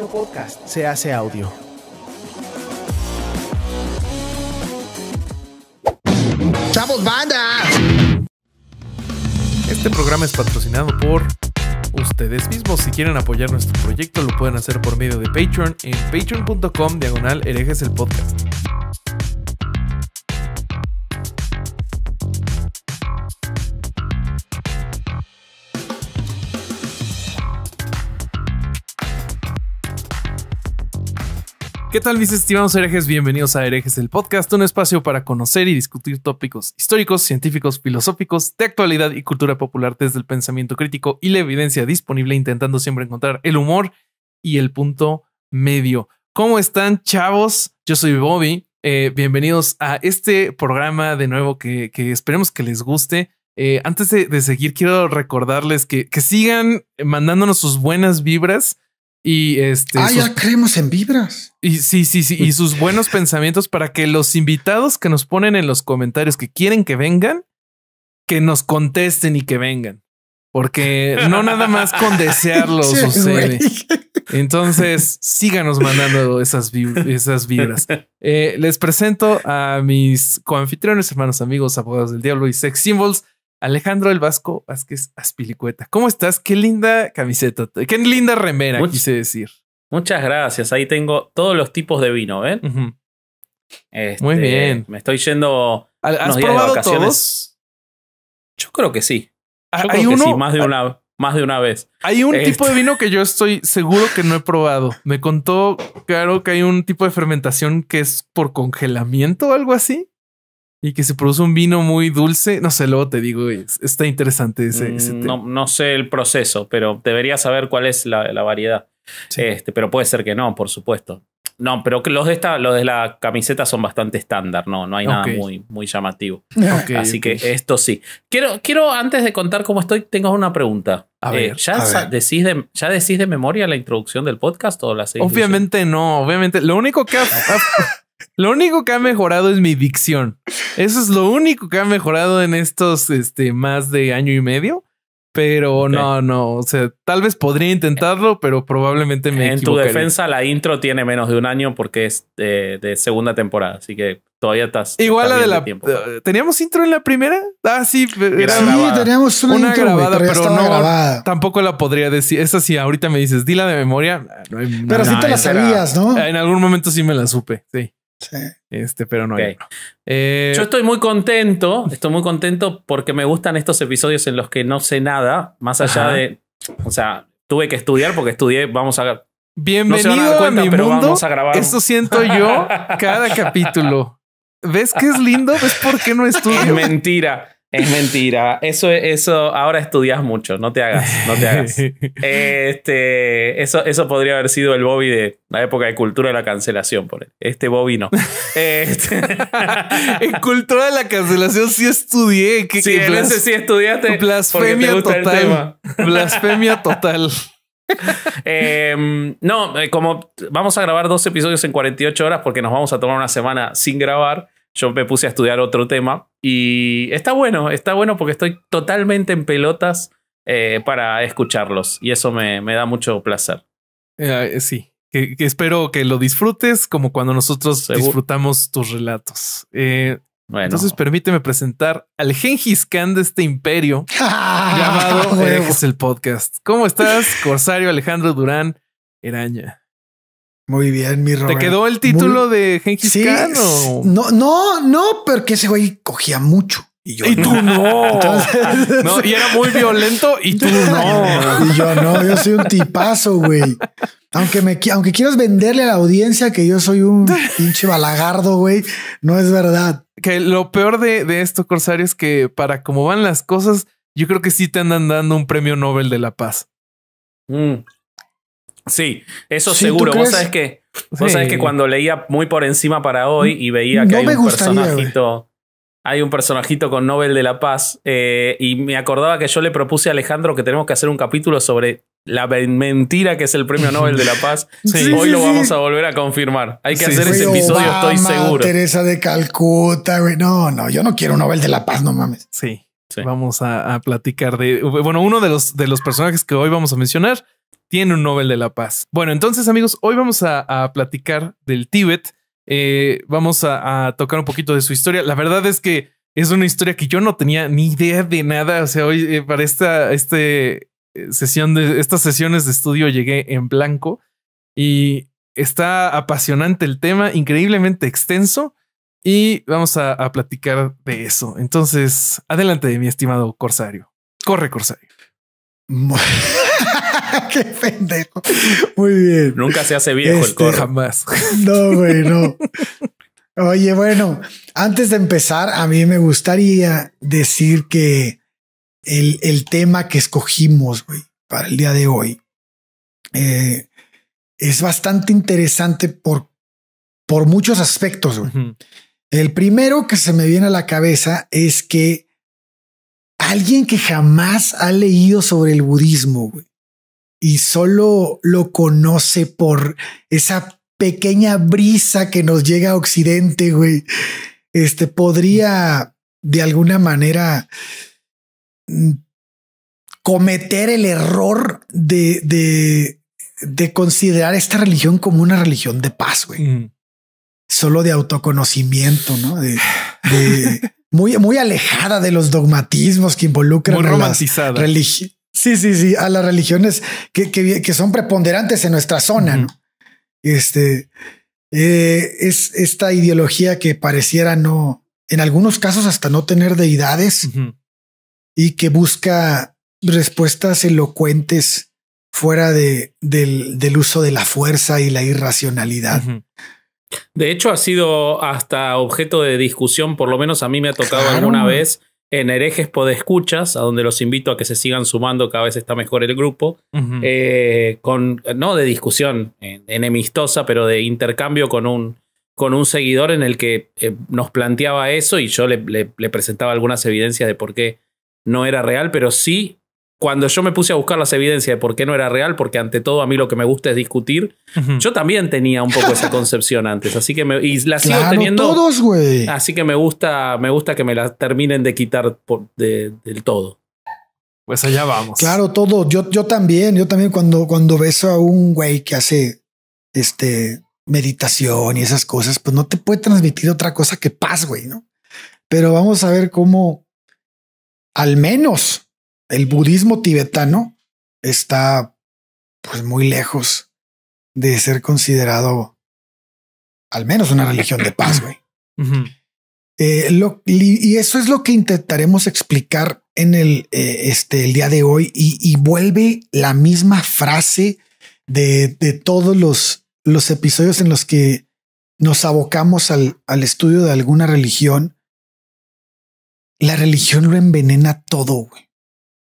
un Podcast se hace audio. ¡Chavos, banda! Este programa es patrocinado por ustedes mismos. Si quieren apoyar nuestro proyecto, lo pueden hacer por medio de Patreon en patreon.com diagonal herejes el podcast. ¿Qué tal mis estimados herejes? Bienvenidos a Herejes, el podcast, un espacio para conocer y discutir tópicos históricos, científicos, filosóficos, de actualidad y cultura popular desde el pensamiento crítico y la evidencia disponible, intentando siempre encontrar el humor y el punto medio. ¿Cómo están, chavos? Yo soy Bobby. Eh, bienvenidos a este programa de nuevo que, esperemos que les guste. Eh, antes de, seguir, quiero recordarles que, que sigan mandándonos sus buenas vibras y este. Ah, ya creemos en vibras. Y sí, sí, sí. Y sus buenos pensamientos para que los invitados que nos ponen en los comentarios que quieren que vengan, que nos contesten y que vengan. Porque no nada más con desearlo sucede. Entonces, síganos mandando esas, esas vibras. Eh, les presento a mis coanfitriones, hermanos, amigos, abogados del diablo y sex symbols. Alejandro el Vasco Vázquez Aspilicueta. ¿Cómo estás? Qué linda camiseta, qué linda remera, quise decir. Muchas gracias. Ahí tengo todos los tipos de vino, ¿ven? Este, Muy bien. Me estoy yendo. ¿Has probado vacaciones. Yo creo que sí. Ah, ¿Hay más de ah. una, más de una vez. Hay un tipo de este vino que yo estoy seguro que no he probado. Me contó, claro, que hay un tipo de fermentación que es por congelamiento o algo así y que se produce un vino muy dulce. No sé, luego te digo, está interesante ese, mm, tema. No, no, sé el proceso, pero debería saber cuál es la, la variedad. Este, pero puede ser que no, por supuesto. No, pero los de esta, los de la camiseta son bastante estándar, no, no hay nada muy, muy llamativo. Así que esto sí. Quiero, quiero, antes de contar cómo estoy, tengo una pregunta. A eh, ver, ¿ya, a decís de, ¿Ya decís de memoria la introducción del podcast o la Obviamente no, obviamente. Lo único que ha, lo único que ha mejorado es mi dicción. Eso es lo único que ha mejorado en estos este, más de año y medio. Pero no, no, o sea, tal vez podría intentarlo, pero probablemente me En tu defensa, la intro tiene menos de un año porque es de, segunda temporada, así que todavía estás. Igual la de la. Eh, ¿Teníamos intro en la primera? Ah, sí, sí teníamos una, grabada, pero, no. Tampoco la podría decir. Esa sí, ahorita me dices, dila de memoria. Ah, pero si sí te la sabías, ¿no? En algún momento sí me la supe, sí. Este, pero no, hay eh, yo, estoy muy contento, estoy muy contento porque me gustan estos episodios en los que no sé nada, más allá de, o sea, tuve que estudiar porque estudié, vamos a... Bienvenido a, mi mundo. Vamos a grabar. Eso siento yo cada capítulo. ¿Ves que es lindo? ¿Ves por qué no estudio? Mentira. Es mentira. Eso, eso, ahora estudias mucho. No te hagas, no te hagas. Este, eso, eso podría haber sido el Bobby de la época de cultura de la cancelación. Por Este Bobby no. Este en cultura de la cancelación sí estudié. sí, en sí estudiaste. Blasfemia total. Blasfemia total. no, eh, como vamos a grabar dos episodios en 48 horas porque nos vamos a tomar una semana sin grabar yo me puse a estudiar otro tema y está bueno, está bueno porque estoy totalmente en pelotas eh, para escucharlos y eso me, me da mucho placer. Eh, sí, que, espero que lo disfrutes como cuando nosotros disfrutamos tus relatos. Eh, entonces permíteme presentar al Gengis Khan de este imperio llamado ah, el Podcast. ¿Cómo estás, Corsario Alejandro Durán Eraña? Muy bien, mi Robert. ¿Te quedó el título de Genghis No, no, no, porque ese güey cogía mucho. Y yo. Y tú no. Y era muy violento y tú no. y yo no, yo soy un tipazo, güey. Aunque me aunque quieras venderle a la audiencia que yo soy un pinche balagardo, güey, no es verdad. Que lo peor de, de esto, Corsario, es que para cómo van las cosas, yo creo que sí te andan dando un premio Nobel de la Paz. Mm. Sí, eso seguro. ¿Vos sabés que, vos que cuando leía muy por encima para hoy y veía que hay un personajito. Hay un personajito con Nobel de la Paz. Eh, y me acordaba que yo le propuse a Alejandro que tenemos que hacer un capítulo sobre la mentira que es el premio Nobel de la Paz. Sí, hoy lo vamos a volver a confirmar. Hay que hacer ese episodio, estoy seguro. Teresa de Calcuta, No, no, yo no quiero un Nobel de la Paz, no mames. Sí. Vamos a, a platicar de. Bueno, uno de los, de los personajes que hoy vamos a mencionar tiene un Nobel de la Paz. Bueno, entonces amigos, hoy vamos a, platicar del Tíbet. Eh, vamos a, tocar un poquito de su historia. La verdad es que es una historia que yo no tenía ni idea de nada. O sea, hoy eh, para esta este eh, sesión de estas sesiones de estudio llegué en blanco y está apasionante el tema, increíblemente extenso. Y vamos a, a platicar de eso. Entonces, adelante, mi estimado Corsario. Corre, Corsario. Qué pendejo. Muy bien. Nunca se hace viejo el este, Jamás. No, güey, Oye, bueno, antes de empezar, a mí me gustaría decir que el, el tema que escogimos güey, para el día de hoy eh, es bastante interesante por, por muchos aspectos. El primero que se me viene a la cabeza es que alguien que jamás ha leído sobre el budismo y solo lo conoce por esa pequeña brisa que nos llega a Occidente, güey, este podría de alguna manera mm, cometer el error de, de, de considerar esta religión como una religión de paz, güey. Solo de autoconocimiento, ¿no? De, de muy, muy alejada de los dogmatismos que involucran la romantizada. sí, sí, sí, a las religiones que, que, son preponderantes en nuestra zona. ¿no? Este eh, es esta ideología que pareciera no, en algunos casos, hasta no tener deidades y que busca respuestas elocuentes fuera de, del, uso de la fuerza y la irracionalidad. De hecho, ha sido hasta objeto de discusión, por lo menos a mí me ha tocado alguna vez en herejes podescuchas, a donde los invito a que se sigan sumando, cada vez está mejor el grupo, eh, con, no de discusión enemistosa, pero de intercambio con un, con un seguidor en el que eh, nos planteaba eso y yo le, presentaba algunas evidencias de por qué no era real, pero sí cuando yo me puse a buscar las evidencias de por qué no era real, porque ante todo a mí lo que me gusta es discutir, yo también tenía un poco esa concepción antes, así que me, y la sigo teniendo. Todos, güey. Así que me gusta, me gusta que me la terminen de quitar por, del todo. Pues allá vamos. Claro, todo. Yo, yo también, yo también cuando, cuando beso a un güey que hace este meditación y esas cosas, pues no te puede transmitir otra cosa que paz, güey, ¿no? Pero vamos a ver cómo al menos el budismo tibetano está pues muy lejos de ser considerado al menos una religión de paz, güey. Eh, y eso es lo que intentaremos explicar en el, eh, este, el día de hoy y, vuelve la misma frase de, todos los, los episodios en los que nos abocamos al, al estudio de alguna religión. La religión lo envenena todo, güey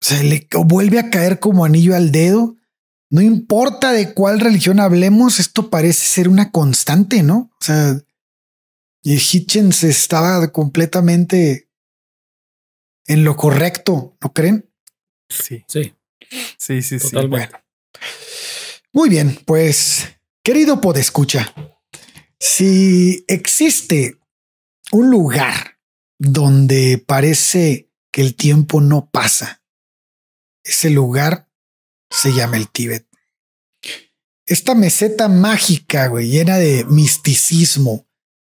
se le vuelve a caer como anillo al dedo. No importa de cuál religión hablemos, esto parece ser una constante, ¿no? O sea, y Hitchens estaba completamente en lo correcto, ¿no creen? Sí. Sí. Sí, sí, sí. Bueno. Muy bien, pues, querido podescucha, si existe un lugar donde parece que el tiempo no pasa, ese lugar se llama el Tíbet. Esta meseta mágica, güey, llena de misticismo,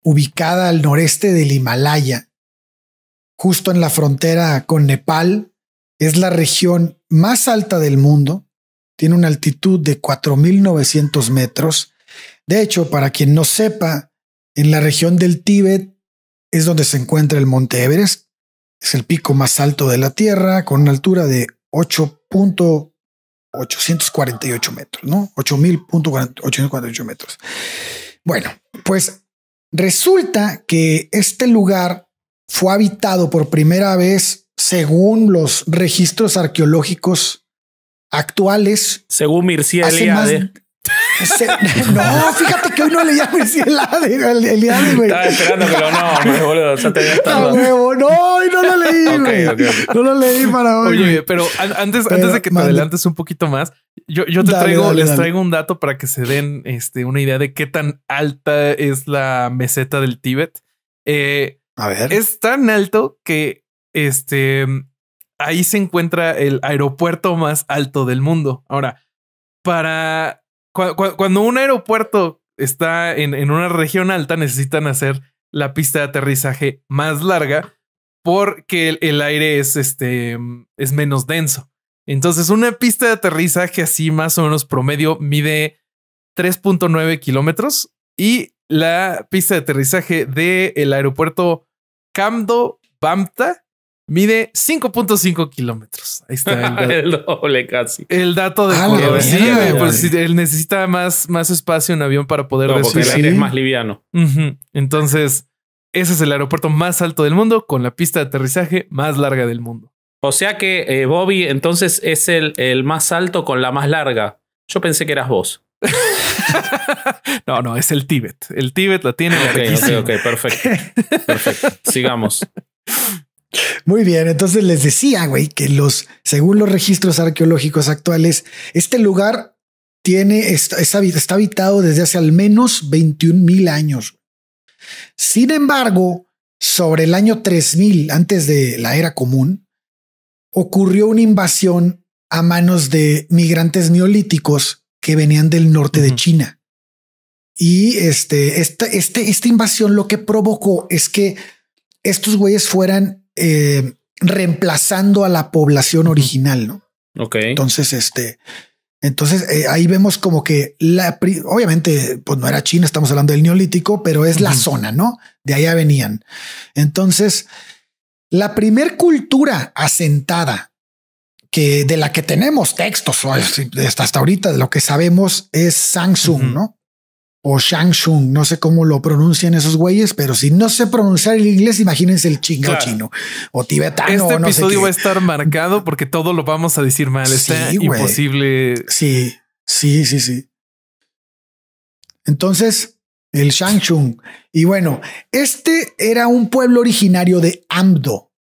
ubicada al noreste del Himalaya, justo en la frontera con Nepal, es la región más alta del mundo. Tiene una altitud de 4.900 metros. De hecho, para quien no sepa, en la región del Tíbet es donde se encuentra el Monte Everest. Es el pico más alto de la Tierra, con una altura de 8.848 metros, ¿no? 8.848 metros. Bueno, pues resulta que este lugar fue habitado por primera vez según los registros arqueológicos actuales. Según Mircea Eliade no, fíjate que hoy no leía el ADE, el, el güey. Estaba esperando que no, boludo. te no, no, no lo leí, No lo leí para hoy. Oye, pero antes, antes de que te adelantes un poquito más, yo, yo te traigo, les traigo un dato para que se den este, una idea de qué tan alta es la meseta del Tíbet. Eh, A ver. Es tan alto que este, ahí se encuentra el aeropuerto más alto del mundo. Ahora, para cuando un aeropuerto está en, una región alta, necesitan hacer la pista de aterrizaje más larga porque el, aire es, este, es menos denso. Entonces, una pista de aterrizaje así más o menos promedio mide 3.9 kilómetros y la pista de aterrizaje del aeropuerto Camdo Bamta Mide 5.5 kilómetros. Ahí está. El, doble casi. El dato de ah, pues, él necesita más, más espacio en avión para poder no, es más liviano. Entonces, ese es el aeropuerto más alto del mundo con la pista de aterrizaje más larga del mundo. O sea que eh, Bobby entonces es el, el más alto con la más larga. Yo pensé que eras vos. no, no, es el Tíbet. El Tíbet la tiene. Ok, perfecto. Sigamos. Muy bien, entonces les decía, güey, que los, según los registros arqueológicos actuales, este lugar tiene, está, está habitado desde hace al menos 21 mil años. Sin embargo, sobre el año 3000, antes de la era común, ocurrió una invasión a manos de migrantes neolíticos que venían del norte de China. Y este, esta, este, esta invasión lo que provocó es que estos güeyes fueran eh, reemplazando a la población original, ¿no? Ok. Entonces, este, entonces eh, ahí vemos como que la, obviamente, pues no era China, estamos hablando del neolítico, pero es la zona, ¿no? De allá venían. Entonces, la primer cultura asentada que de la que tenemos textos hasta, hasta ahorita, de lo que sabemos es Samsung, ¿no? o Shung, no sé cómo lo pronuncian esos güeyes, pero si no sé pronunciar el inglés, imagínense el chingo chino o tibetano. Este episodio va a estar marcado porque todo lo vamos a decir mal. Está imposible. Sí, sí, sí, sí. Entonces, el Shung Y bueno, este era un pueblo originario de Amdo.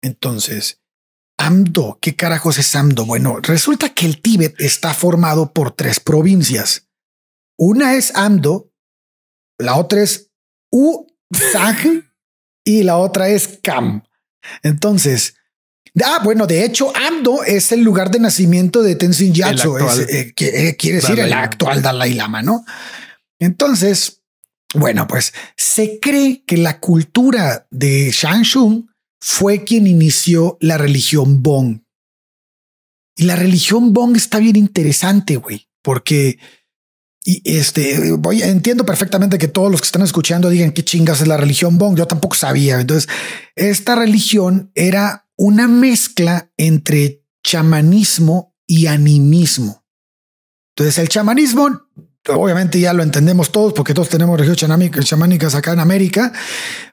Entonces, Amdo, ¿qué carajos es Amdo? Bueno, resulta que el Tíbet está formado por tres provincias una es AMDO, la otra es USAG y la otra es CAM. Entonces, ah, bueno, de hecho, AMDO es el lugar de nacimiento de Tenzin Gyatso, eh, eh, quiere decir el actual Dalai Lama, ¿no? Entonces, bueno, pues se cree que la cultura de Shang fue quien inició la religión Bong. Y la religión Bong está bien interesante, güey, porque y este, voy, entiendo perfectamente que todos los que están escuchando digan qué chingas es la religión Bong. Yo tampoco sabía. Entonces, esta religión era una mezcla entre chamanismo y animismo. Entonces, el chamanismo, obviamente ya lo entendemos todos porque todos tenemos religiones chamánicas acá en América,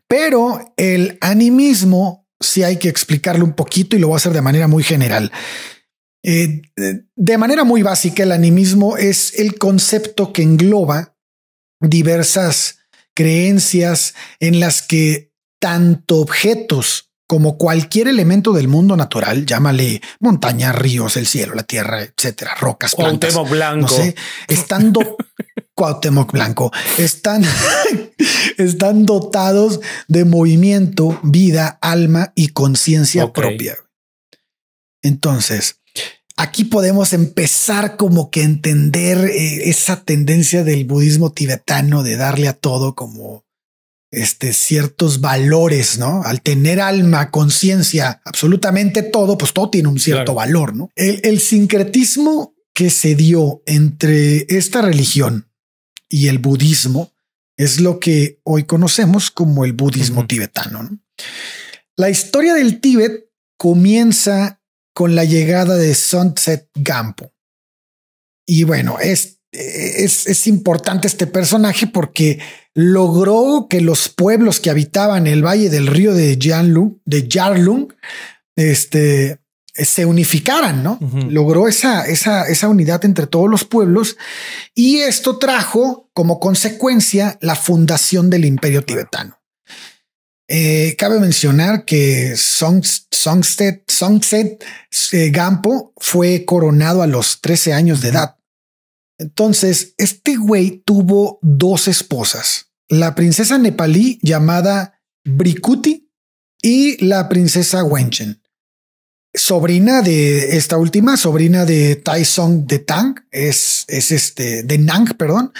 pero el animismo sí hay que explicarlo un poquito y lo voy a hacer de manera muy general de manera muy básica, el animismo es el concepto que engloba diversas creencias en las que tanto objetos como cualquier elemento del mundo natural, llámale montaña, ríos, el cielo, la tierra, etcétera, rocas, plantas, Cuauhtémoc Blanco, estando sé, Cuauhtémoc Blanco, están, están dotados de movimiento, vida, alma y conciencia propia. Entonces, aquí podemos empezar como que entender eh, esa tendencia del budismo tibetano de darle a todo como este, ciertos valores, ¿no? Al tener alma, conciencia, absolutamente todo, pues todo tiene un cierto valor, ¿no? El, sincretismo que se dio entre esta religión y el budismo es lo que hoy conocemos como el budismo tibetano. La historia del Tíbet comienza con la llegada de Sunset Gampo. Y bueno, es, es, importante este personaje porque logró que los pueblos que habitaban el valle del río de, de Jarlung este, se unificaran, ¿no? Logró esa, esa, esa unidad entre todos los pueblos y esto trajo como consecuencia la fundación del imperio tibetano. Eh, cabe mencionar que Song Songstead, eh, Gampo fue coronado a los 13 años de edad. Entonces, este güey tuvo dos esposas, la princesa nepalí llamada Brikuti y la princesa Wenchen. Sobrina de esta última, sobrina de Song de Tang, es, es este, de Nang, perdón,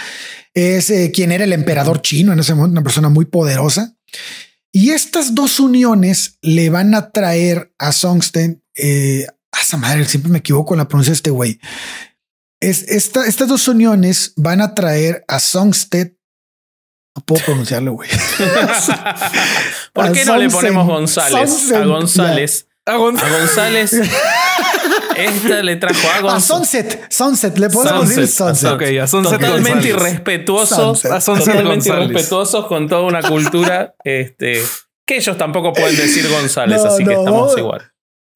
es eh, quien era el emperador chino en ese momento, una persona muy poderosa. Y estas dos uniones le van a traer a Songstead eh, a madre, siempre me equivoco en la pronuncia de este güey. Es, estas dos uniones van a traer a Songsted. No puedo pronunciarlo, güey. ¿Por qué no le ponemos González? a González. a González. Esta le trajo a ah, Sunset. Sunset. Le podemos decir Sunset. Ah, totalmente irrespetuoso. totalmente irrespetuosos con toda una cultura este, que ellos tampoco pueden decir González, así que estamos igual.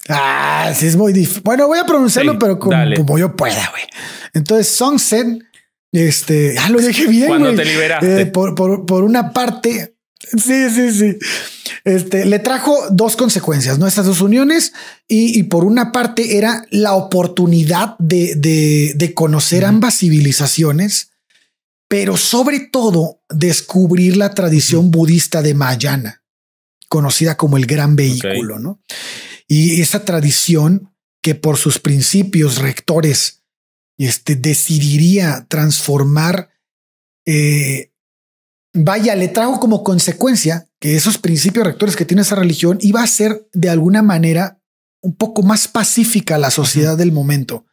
Ah, sí, es muy Bueno, voy a pronunciarlo, pero como, yo pueda, güey. Entonces, Sunset, este, ah, lo dije bien. Cuando te liberaste. Eh, por, por una parte, sí, sí, sí este, le trajo dos consecuencias, ¿no? Estas dos uniones y, por una parte era la oportunidad de, conocer ambas civilizaciones, pero sobre todo descubrir la tradición budista de Mayana conocida como el gran vehículo, ¿no? Y esa tradición que por sus principios rectores este, decidiría transformar eh, vaya, le trajo como consecuencia que esos principios rectores que tiene esa religión iba a ser de alguna manera un poco más pacífica la sociedad del momento.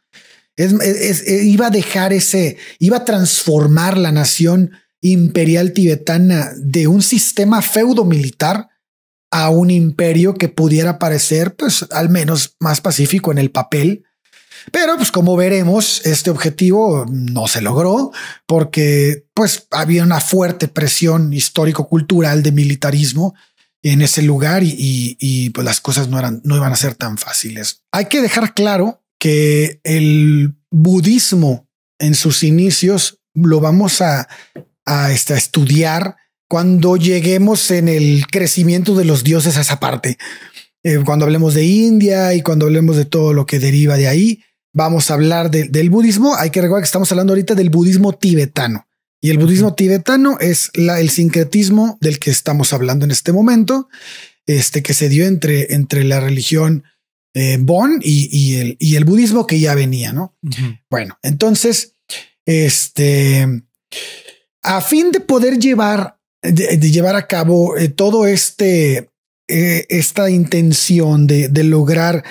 Eh, iba a dejar ese, iba a transformar la nación imperial tibetana de un sistema feudo militar a un imperio que pudiera parecer, pues, al menos más pacífico en el papel pero pues como veremos, este objetivo no se logró porque pues había una fuerte presión histórico-cultural de militarismo en ese lugar y, pues las cosas no eran, no iban a ser tan fáciles. Hay que dejar claro que el budismo en sus inicios lo vamos a, este, estudiar cuando lleguemos en el crecimiento de los dioses a esa parte. Eh, cuando hablemos de India y cuando hablemos de todo lo que deriva de ahí, vamos a hablar del budismo. Hay que recordar que estamos hablando ahorita del budismo tibetano. Y el budismo tibetano es la, el sincretismo del que estamos hablando en este momento, este que se dio entre, entre la religión eh, Bon y, el, y, el, budismo que ya venía, ¿no? Bueno, entonces, este, a fin de poder llevar, de, llevar a cabo eh, todo este, eh, esta intención de, de lograr,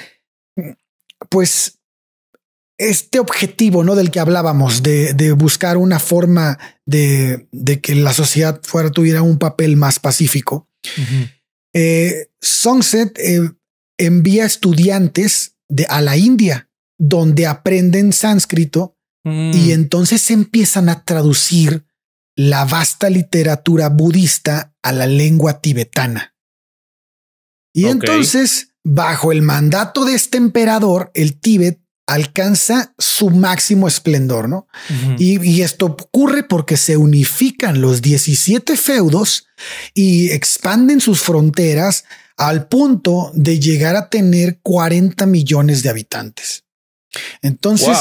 pues, este objetivo ¿no? del que hablábamos, de, buscar una forma de, que la sociedad fuera, tuviera un papel más pacífico, eh, Sunset eh, envía estudiantes a la India, donde aprenden sánscrito mm. y entonces empiezan a traducir la vasta literatura budista a la lengua tibetana. Y entonces, bajo el mandato de este emperador, el Tíbet alcanza su máximo esplendor, ¿no? y, esto ocurre porque se unifican los 17 feudos y expanden sus fronteras al punto de llegar a tener 40 millones de habitantes. Entonces,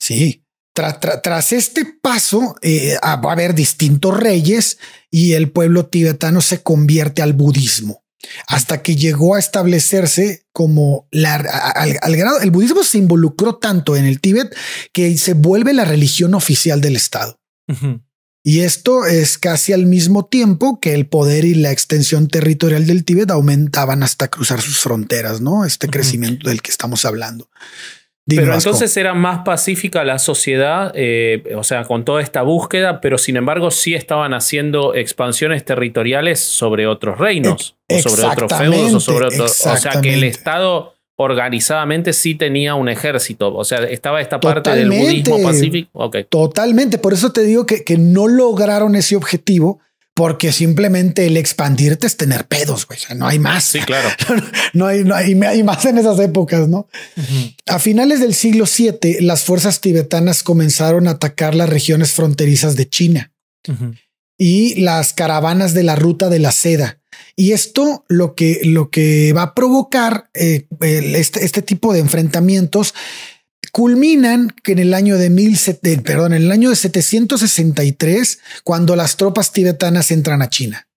sí, tras este paso eh, va a haber distintos reyes y el pueblo tibetano se convierte al budismo hasta que llegó a establecerse como la, al, grado, el budismo se involucró tanto en el Tíbet que se vuelve la religión oficial del Estado. Y esto es casi al mismo tiempo que el poder y la extensión territorial del Tíbet aumentaban hasta cruzar sus fronteras, ¿no? Este crecimiento del que estamos hablando pero entonces era más pacífica la sociedad, eh, o sea, con toda esta búsqueda, pero sin embargo sí estaban haciendo expansiones territoriales sobre otros reinos, sobre otros feudos, o sobre otros. O sea, que el Estado organizadamente sí tenía un ejército. O sea, estaba esta parte del budismo pacífico. Totalmente. Por eso te digo que, que no lograron ese objetivo porque simplemente el expandirte es tener pedos, güey. no hay más. Sí, claro. no, hay, no hay, más en esas épocas, ¿no? A finales del siglo VII, las fuerzas tibetanas comenzaron a atacar las regiones fronterizas de China y las caravanas de la ruta de la seda. Y esto lo que, lo que va a provocar eh, este, este tipo de enfrentamientos culminan que en el año de mil, eh, perdón, en el año de 763, cuando las tropas tibetanas entran a China.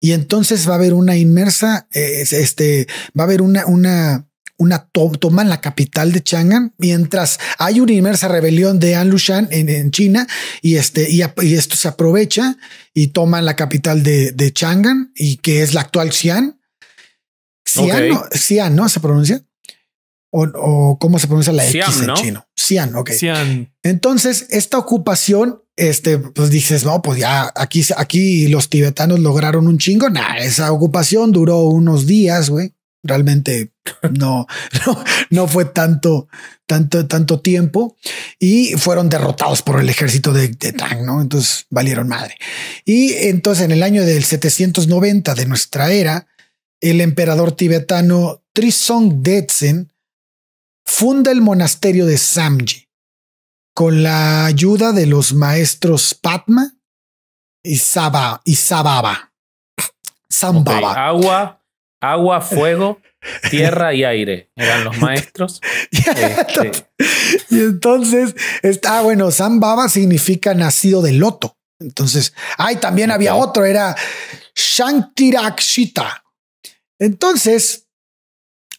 Y entonces va a haber una inmersa, eh, este, va a haber una, una, una toma en la capital de Chang'an, mientras hay una inmersa rebelión de Anlushan en, en China y este y, esto se aprovecha y toman la capital de, Chang'an y que es la actual Xi'an. Xi'an, Xi'an, ¿no? Se pronuncia o, cómo se pronuncia la X en chino. Xi'an, ok. Entonces, esta ocupación, este, pues dices, no, pues ya aquí, aquí los tibetanos lograron un chingo. Nada, esa ocupación duró unos días, güey. Realmente no, no, no fue tanto, tanto, tanto tiempo y fueron derrotados por el ejército de, de Tang, ¿no? Entonces valieron madre. Y entonces en el año del 790 de nuestra era, el emperador tibetano Trisong Detsen funda el monasterio de Samji con la ayuda de los maestros Patma y, Saba, y Sababa. Sambaba. Agua, agua, fuego, tierra y aire. Eran los maestros. Este, y entonces, está, ah, bueno, Sambaba significa nacido de loto. Entonces, ay, también había otro, era Shantirakshita. Entonces,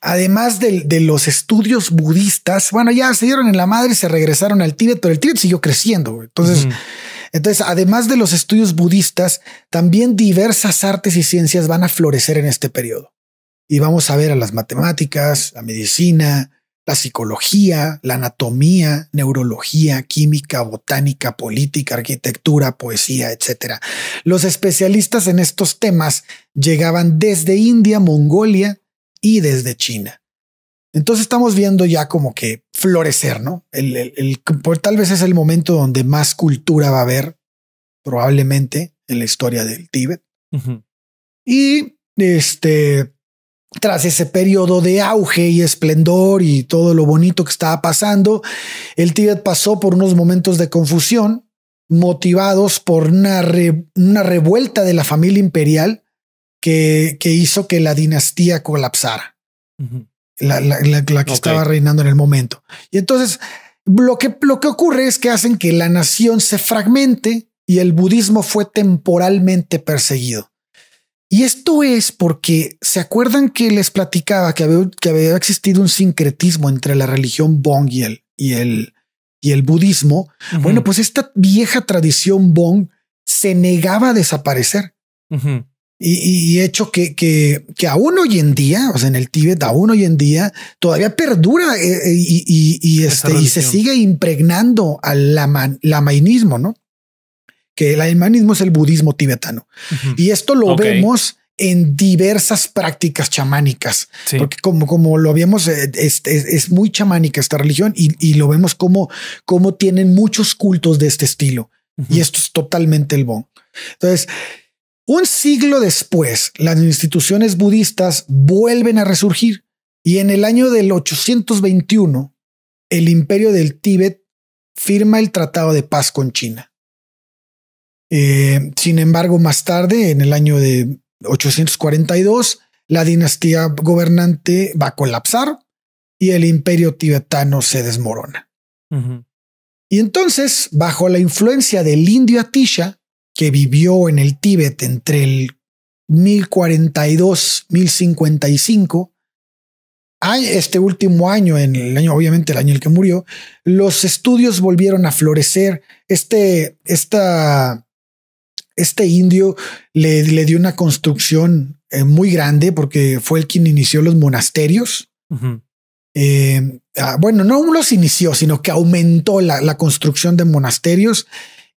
además de, los estudios budistas, bueno, ya se dieron en la madre y se regresaron al Tíbet, pero el Tíbet siguió creciendo. Entonces, entonces, además de los estudios budistas, también diversas artes y ciencias van a florecer en este periodo. Y vamos a ver a las matemáticas, la medicina, la psicología, la anatomía, neurología, química, botánica, política, arquitectura, poesía, etc. Los especialistas en estos temas llegaban desde India, Mongolia, y desde China. Entonces estamos viendo ya como que florecer, ¿no? El, tal vez es el momento donde más cultura va a haber, probablemente, en la historia del Tíbet. Y este, tras ese periodo de auge y esplendor y todo lo bonito que estaba pasando, el Tíbet pasó por unos momentos de confusión motivados por una, una revuelta de la familia imperial que, que hizo que la dinastía colapsara, la, que estaba reinando en el momento. Y entonces lo que, lo que ocurre es que hacen que la nación se fragmente y el budismo fue temporalmente perseguido. Y esto es porque se acuerdan que les platicaba que había, que había existido un sincretismo entre la religión Bong y el, y el, budismo. Bueno, pues esta vieja tradición Bong se negaba a desaparecer y, hecho que, que, que, aún hoy en día, o sea, en el Tíbet, aún hoy en día, todavía perdura eh, eh, y, y, este, y se sigue impregnando al lamainismo, ¿no? Que el lamanismo es el budismo tibetano. Y esto lo vemos en diversas prácticas chamánicas, porque como, como lo vemos, eh, es, es, muy chamánica esta religión y, y lo vemos como, como tienen muchos cultos de este estilo. Y esto es totalmente el bon. Entonces, un siglo después, las instituciones budistas vuelven a resurgir y en el año del 821, el imperio del Tíbet firma el Tratado de Paz con China. Eh, sin embargo, más tarde, en el año de 842, la dinastía gobernante va a colapsar y el imperio tibetano se desmorona. Y entonces, bajo la influencia del indio Atisha, que vivió en el Tíbet entre el 1042-1055, este último año, en el año, obviamente el año en el que murió, los estudios volvieron a florecer. Este, esta, este indio le, le dio una construcción eh, muy grande porque fue el quien inició los monasterios. Eh, ah, bueno, no los inició, sino que aumentó la, la construcción de monasterios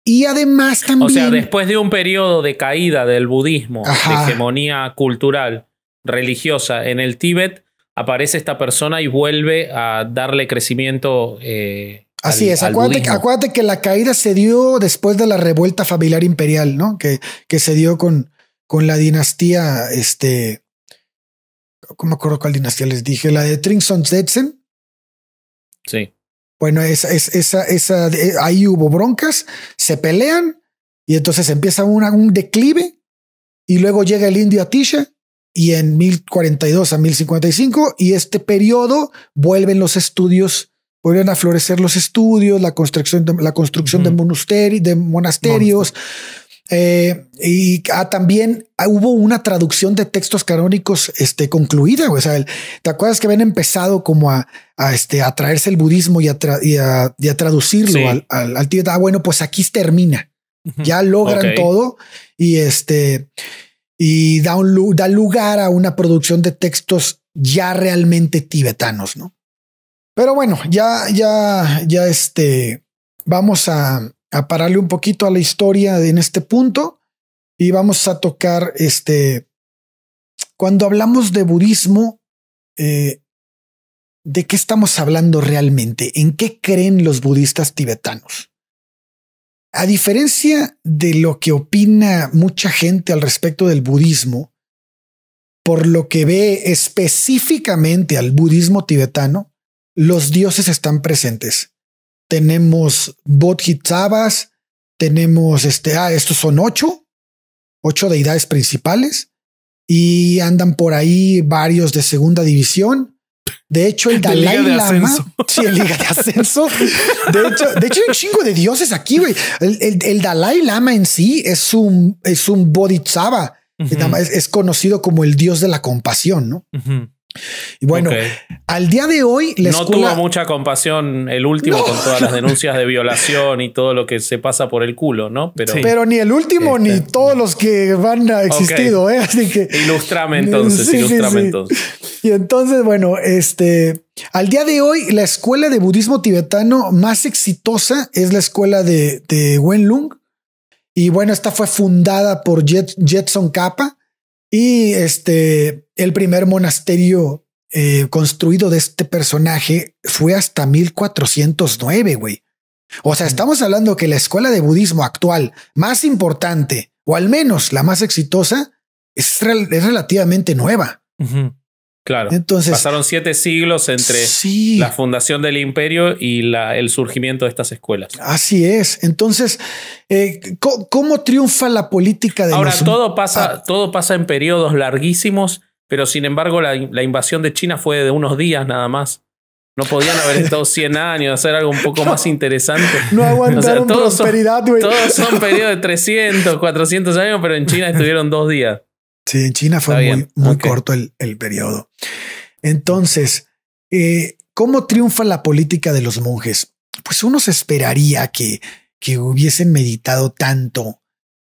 y además también... O sea, después de un periodo de caída del budismo, de hegemonía cultural, religiosa en el Tíbet, aparece esta persona y vuelve a darle crecimiento. Eh, Así es, acuérdate, que la caída se dio después de la revuelta familiar imperial, ¿no? Que, que se dio con, con la dinastía, este, ¿cómo me acuerdo cuál dinastía les dije? La de Tringson Zetsen. Sí. Bueno, esa, esa, esa, ahí hubo broncas, se pelean y entonces empieza un declive y luego llega el indio Atisha y en 1042 a 1055 y este periodo vuelven los estudios, vuelven a florecer los estudios, la construcción de, la construcción de, monasterios, eh, y ah, también ah, hubo una traducción de textos canónicos este, concluida. O sea, ¿te acuerdas que habían empezado como a, este, a traerse el budismo y a, a, traducirlo al, al, ah, bueno, pues aquí termina. Ya logran todo y este y da, da lugar a una producción de textos ya realmente tibetanos, ¿no? Pero bueno, ya, ya, ya este, vamos a, a pararle un poquito a la historia en este punto y vamos a tocar este. Cuando hablamos de budismo, eh, ¿de qué estamos hablando realmente? ¿En qué creen los budistas tibetanos? A diferencia de lo que opina mucha gente al respecto del budismo, por lo que ve específicamente al budismo tibetano, los dioses están presentes tenemos bodhisattvas, tenemos este, ah, estos son ocho, ocho deidades principales y andan por ahí varios de segunda división. De hecho, el Dalai Lama. sí, el Liga de Ascenso. De hecho, de hecho, hay un chingo de dioses aquí, güey. El, el, Dalai Lama en sí es un, es un Bodhisattva. es, conocido como el dios de la compasión, ¿no? Y bueno, al día de hoy no tuvo mucha compasión el último con todas las denuncias de violación y todo lo que se pasa por el culo, ¿no? Pero, Pero ni el último ni este. todos los que van a existido, ¿eh? Así que ilustrame entonces, ilustrame entonces. Y entonces, bueno, este al día de hoy la escuela de budismo tibetano más exitosa es la escuela de, de Lung. Y bueno, esta fue fundada por Jet, Jetson Kappa y este, el primer monasterio eh, construido de este personaje fue hasta 1409, güey. O sea, estamos hablando que la escuela de budismo actual más importante, o al menos la más exitosa, es, relativamente nueva. Claro. Entonces, Pasaron siete siglos entre la fundación del imperio y el surgimiento de estas escuelas. Así es. Entonces, eh, ¿cómo, triunfa la política de Ahora, todo pasa, ah. todo pasa en periodos larguísimos, pero sin embargo, la, invasión de China fue de unos días nada más. No podían haber estado 100 años, hacer algo un poco más interesante. No aguantaron prosperidad, Todos son periodos de 300, 400 años, pero en China estuvieron dos días. Sí, en China fue muy, corto el periodo. Entonces, eh, ¿cómo triunfa la política de los monjes? Pues uno se esperaría que, que hubiesen meditado tanto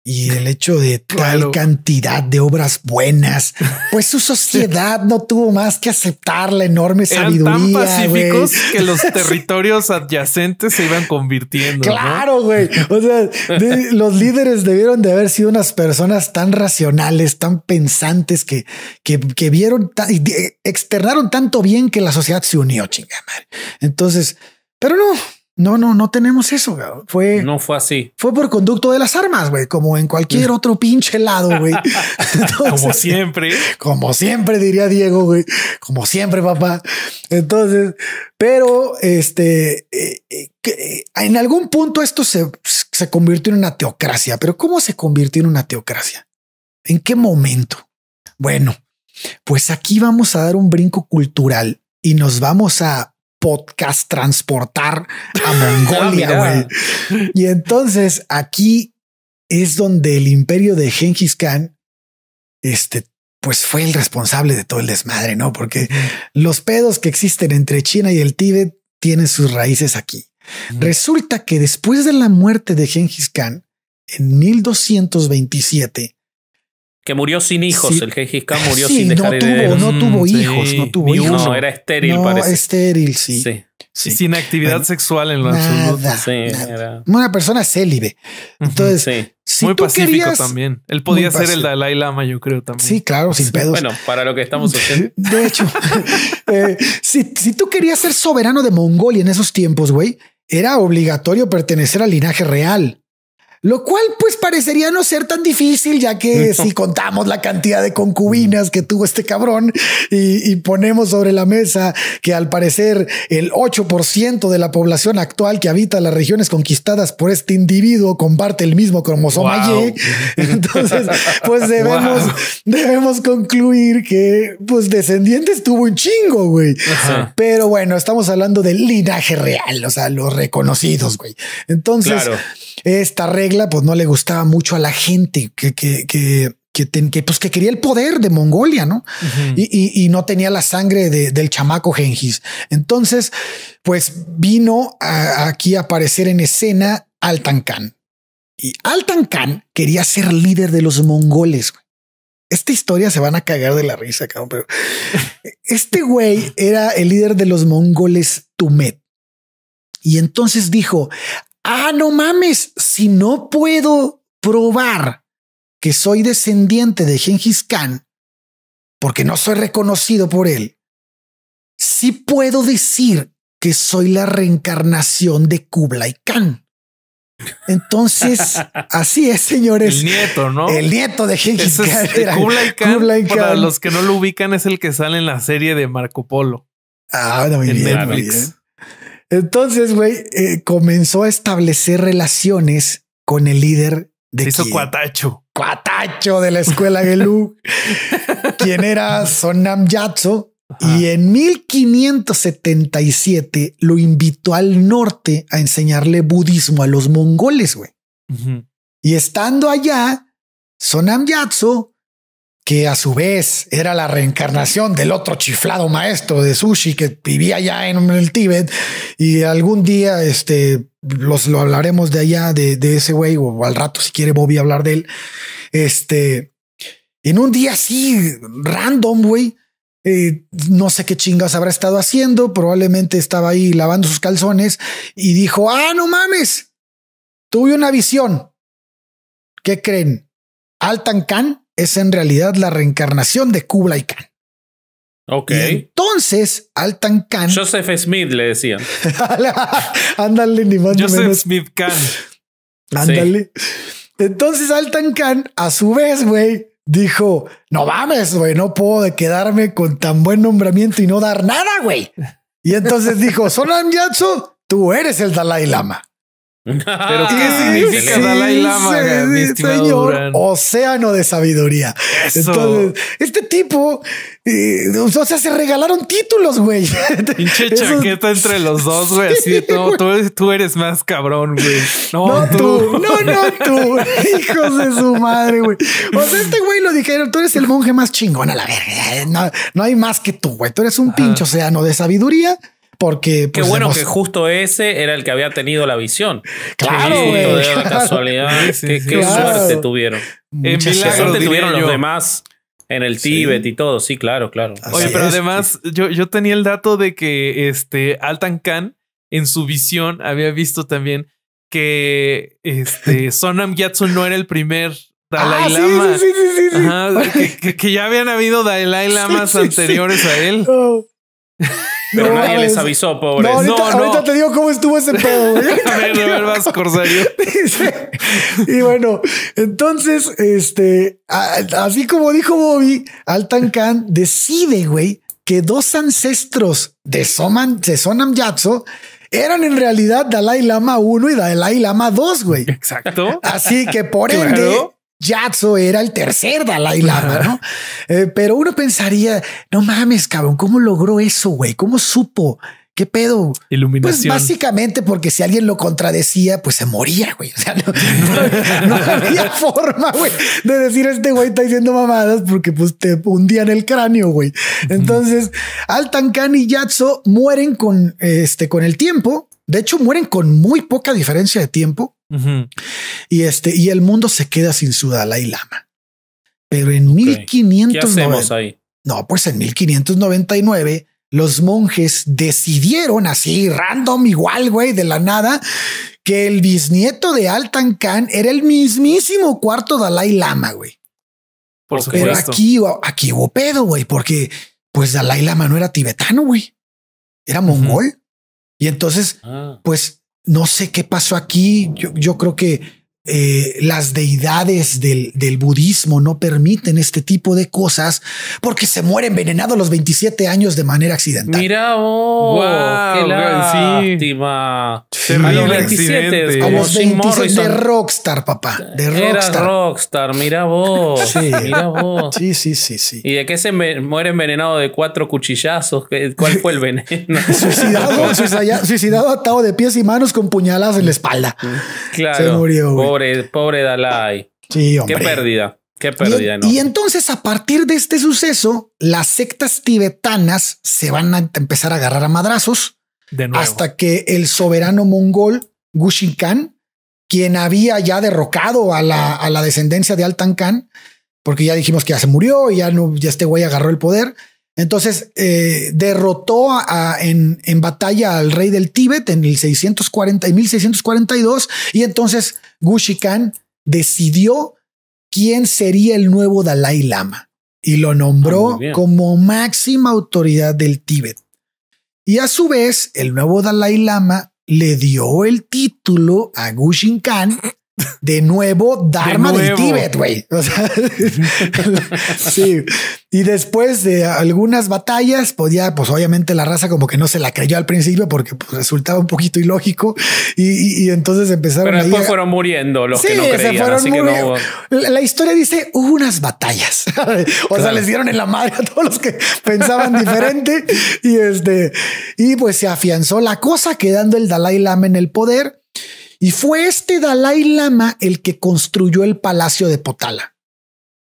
y el hecho de tal cantidad de obras buenas, pues su sociedad no tuvo más que aceptar la enorme sabiduría. tan pacíficos que los territorios adyacentes se iban convirtiendo. Claro, güey. O sea, los líderes debieron de haber sido unas personas tan racionales, tan pensantes que, que, que vieron y externaron tanto bien que la sociedad se unió, chingada madre. Entonces, pero no, no, no, no tenemos eso, güey. Fue. No fue así. Fue por conducto de las armas, güey, como en cualquier otro pinche lado, güey. como siempre. Como siempre, diría Diego, güey. Como siempre, papá. Entonces, pero este. Eh, eh, eh, en algún punto esto se convirtió en una teocracia. Pero ¿cómo se convirtió en una teocracia? ¿En qué momento? Bueno, pues aquí vamos a dar un brinco cultural y nos vamos a podcast transportar a Mongolia, ah, y entonces aquí es donde el imperio de Genghis Khan, este, pues fue el responsable de todo el desmadre, ¿no? Porque los pedos que existen entre China y el Tíbet tienen sus raíces aquí. Resulta que después de la muerte de Genghis Khan en 1227, que murió sin hijos, el Gengis murió sin dejar no tuvo, no tuvo hijos, no tuvo hijos. No, era estéril, no, parece. estéril, sí. Sin actividad sexual en lo absoluto. Era... Una persona célibe. Entonces, si muy pacífico también. Él podía ser el Dalai Lama, yo creo también. Sí, claro, sin pedos. Bueno, para lo que estamos haciendo. De hecho, eh, si, si tú querías ser soberano de Mongolia en esos tiempos, güey, era obligatorio pertenecer al linaje real. Lo cual pues parecería no ser tan difícil, ya que si contamos la cantidad de concubinas que tuvo este cabrón y, ponemos sobre la mesa que al parecer el 8% de la población actual que habita las regiones conquistadas por este individuo comparte el mismo cromosoma Y, entonces pues debemos, concluir que pues descendientes tuvo un chingo, güey. Pero bueno, estamos hablando del linaje real, o sea, los reconocidos, güey. Entonces, esta regla pues no le gustaba mucho a la gente que, pues que quería el poder de Mongolia, ¿no? y, no tenía la sangre del chamaco Gengis. Entonces, pues vino aquí a aparecer en escena Altan Khan. Y Altan Khan quería ser líder de los mongoles. Esta historia se van a cagar de la risa, cabrón, pero este güey era el líder de los mongoles Tumet. Y entonces dijo, ah, no mames, si no puedo probar que soy descendiente de Gengis Khan, porque no soy reconocido por él, sí puedo decir que soy la reencarnación de Kublai Khan. Entonces, así es, señores. El nieto, ¿no? El nieto de Gengis Khan, Kublai Khan. Para los que no lo ubican, es el que sale en la serie de Marco Polo. Ah, bueno, muy bien. Entonces, güey, eh, comenzó a establecer relaciones con el líder de Se cuatacho. Cuatacho de la escuela Gelu, quien era Sonam Yatso. Y en 1577 lo invitó al norte a enseñarle budismo a los mongoles, güey. Y estando allá, Sonam Yatso que a su vez era la reencarnación del otro chiflado maestro de sushi que vivía allá en el Tíbet y algún día este los lo hablaremos de allá de, ese güey o al rato si quiere Bobby hablar de él este en un día así random güey eh, no sé qué chingas habrá estado haciendo probablemente estaba ahí lavando sus calzones y dijo ah no mames tuve una visión ¿qué creen? Altan Khan es en realidad la reencarnación de Kublai Khan. Ok. entonces, Altan Khan. Joseph Smith le decían. Ándale, ni más Joseph menos. Smith Khan. Ándale. Entonces, Altan Khan, a su vez, güey, dijo: No mames, güey, no puedo quedarme con tan buen nombramiento y no dar nada, güey. Y entonces dijo: Sonam Yatsu, tú eres el Dalai Lama. Pero ¿qué significa Dalai Lama, señor océano de sabiduría. Entonces, este tipo, eh, o sea, se regalaron títulos, güey. Pinche chaqueta entre los dos, güey. Así tú, tú, eres más cabrón, güey. No, tú. No, no tú. Hijos de su madre, güey. O sea, este güey lo dijeron, tú eres el monje más chingón a la verga. Eh, no, no hay más que tú, güey. Tú eres un pinche océano de sabiduría porque. Pues, Qué bueno que justo ese era el que había tenido la visión. Claro, sí, de casualidad. qué, suerte tuvieron. Qué suerte tuvieron los demás. En el Tíbet y todo, sí, claro, claro. Oye, pero además, yo, yo tenía el dato de que este Altan Khan, en su visión, había visto también que este Sonam Gyatso no era el primer Dalai Lama. que, ya habían habido Dalai Lamas anteriores a él. Pero nadie les avisó, pobre No, ahorita, no, te digo cómo estuvo ese pedo. y bueno, entonces, este, así como dijo Bobby, Altan Khan decide, güey, que dos ancestros de Soman, de Sonam Yatso eran en realidad Dalai Lama 1 y Dalai Lama 2, güey. Exacto. Así que por ende, Yatso era el tercer Dalai Lama, ¿no? Eh, pero uno pensaría, no mames, cabrón, ¿cómo logró eso, güey? ¿Cómo supo? ¿Qué pedo? Pues Iluminación. Pues básicamente porque si alguien lo contradecía, pues se moría, güey. O sea, no, había forma, güey, de decir este güey está diciendo mamadas porque pues te hundían el cráneo, güey. Entonces, Altan Khan y Yatso mueren con, este, con el tiempo. De hecho, mueren con muy poca diferencia de tiempo. Y este, y el mundo se queda sin su Dalai Lama. Pero en okay. No, pues en 1599 los monjes decidieron así random igual, güey, de la nada, que el bisnieto de Altan Khan era el mismísimo cuarto Dalai Lama, güey. Por Pero aquí, aquí hubo pedo, güey, porque pues Dalai Lama no era tibetano, güey. Era mongol. Y entonces, ah. pues no sé qué pasó aquí. Yo, yo creo que eh, las deidades del, del, budismo no permiten este tipo de cosas porque se muere envenenado a los 27 años de manera accidental. Mira, wow, oh, qué lástima. A los 27, como 26 de rockstar, papá. De rockstar. Era rockstar, mira vos. Mira vos. Sí, sí, sí, sí. ¿Y de qué se muere envenenado de cuatro cuchillazos? ¿Cuál fue el veneno? suicidado, suicidado atado de pies y manos con puñalas en la espalda. Claro. Se murió, güey. Pobre, Dalai. Sí, hombre. Qué pérdida. Qué pérdida. Y, entonces, a partir de este suceso, las sectas tibetanas se van a empezar a agarrar a madrazos. Hasta que el soberano mongol Gushin Khan, quien había ya derrocado a la, descendencia de Altan Khan, porque ya dijimos que ya se murió, ya, no, ya este güey agarró el poder entonces eh, derrotó en, batalla al rey del Tíbet en, el 640, en 1642 y entonces Gushi Khan decidió quién sería el nuevo Dalai Lama y lo nombró ah, como máxima autoridad del Tíbet. Y a su vez, el nuevo Dalai Lama le dio el título a Gushin Khan de nuevo Dharma del Tíbet, güey. sí. Y después de algunas batallas, podía pues, pues obviamente la raza como que no se la creyó al principio porque pues, resultaba un poquito ilógico y, entonces empezaron. Pero a... fueron muriendo los que no creían. La, historia dice hubo unas batallas, o sea, les dieron en la madre a todos los que pensaban diferente y este y pues se afianzó la cosa quedando el Dalai Lama en el poder. Y fue este Dalai Lama el que construyó el palacio de Potala,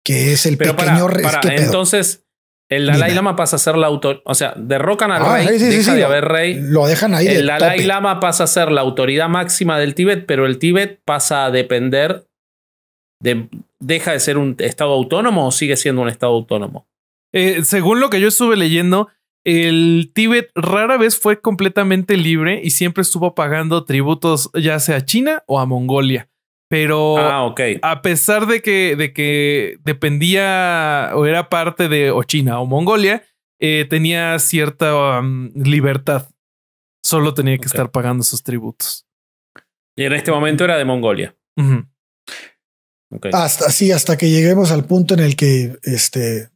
que es el pequeño para, este Entonces, el Dalai Lama pasa a ser la autoridad. O sea, derrocan al ah, rey, deja de haber rey. Lo dejan ahí. El Dalai Lama pasa a ser la autoridad máxima del Tíbet, pero el Tíbet pasa a depender de. ¿Deja de ser un estado autónomo o sigue siendo un estado autónomo? Eh, según lo que yo estuve leyendo, el Tíbet rara vez fue completamente libre y siempre estuvo pagando tributos ya sea a China o a Mongolia. Pero ah, a pesar de que, de que dependía o era parte de China o Mongolia, eh, tenía cierta um, libertad. Solo tenía que estar pagando sus tributos. Y en este momento era de Mongolia. Hasta sí, hasta que lleguemos al punto en el que este,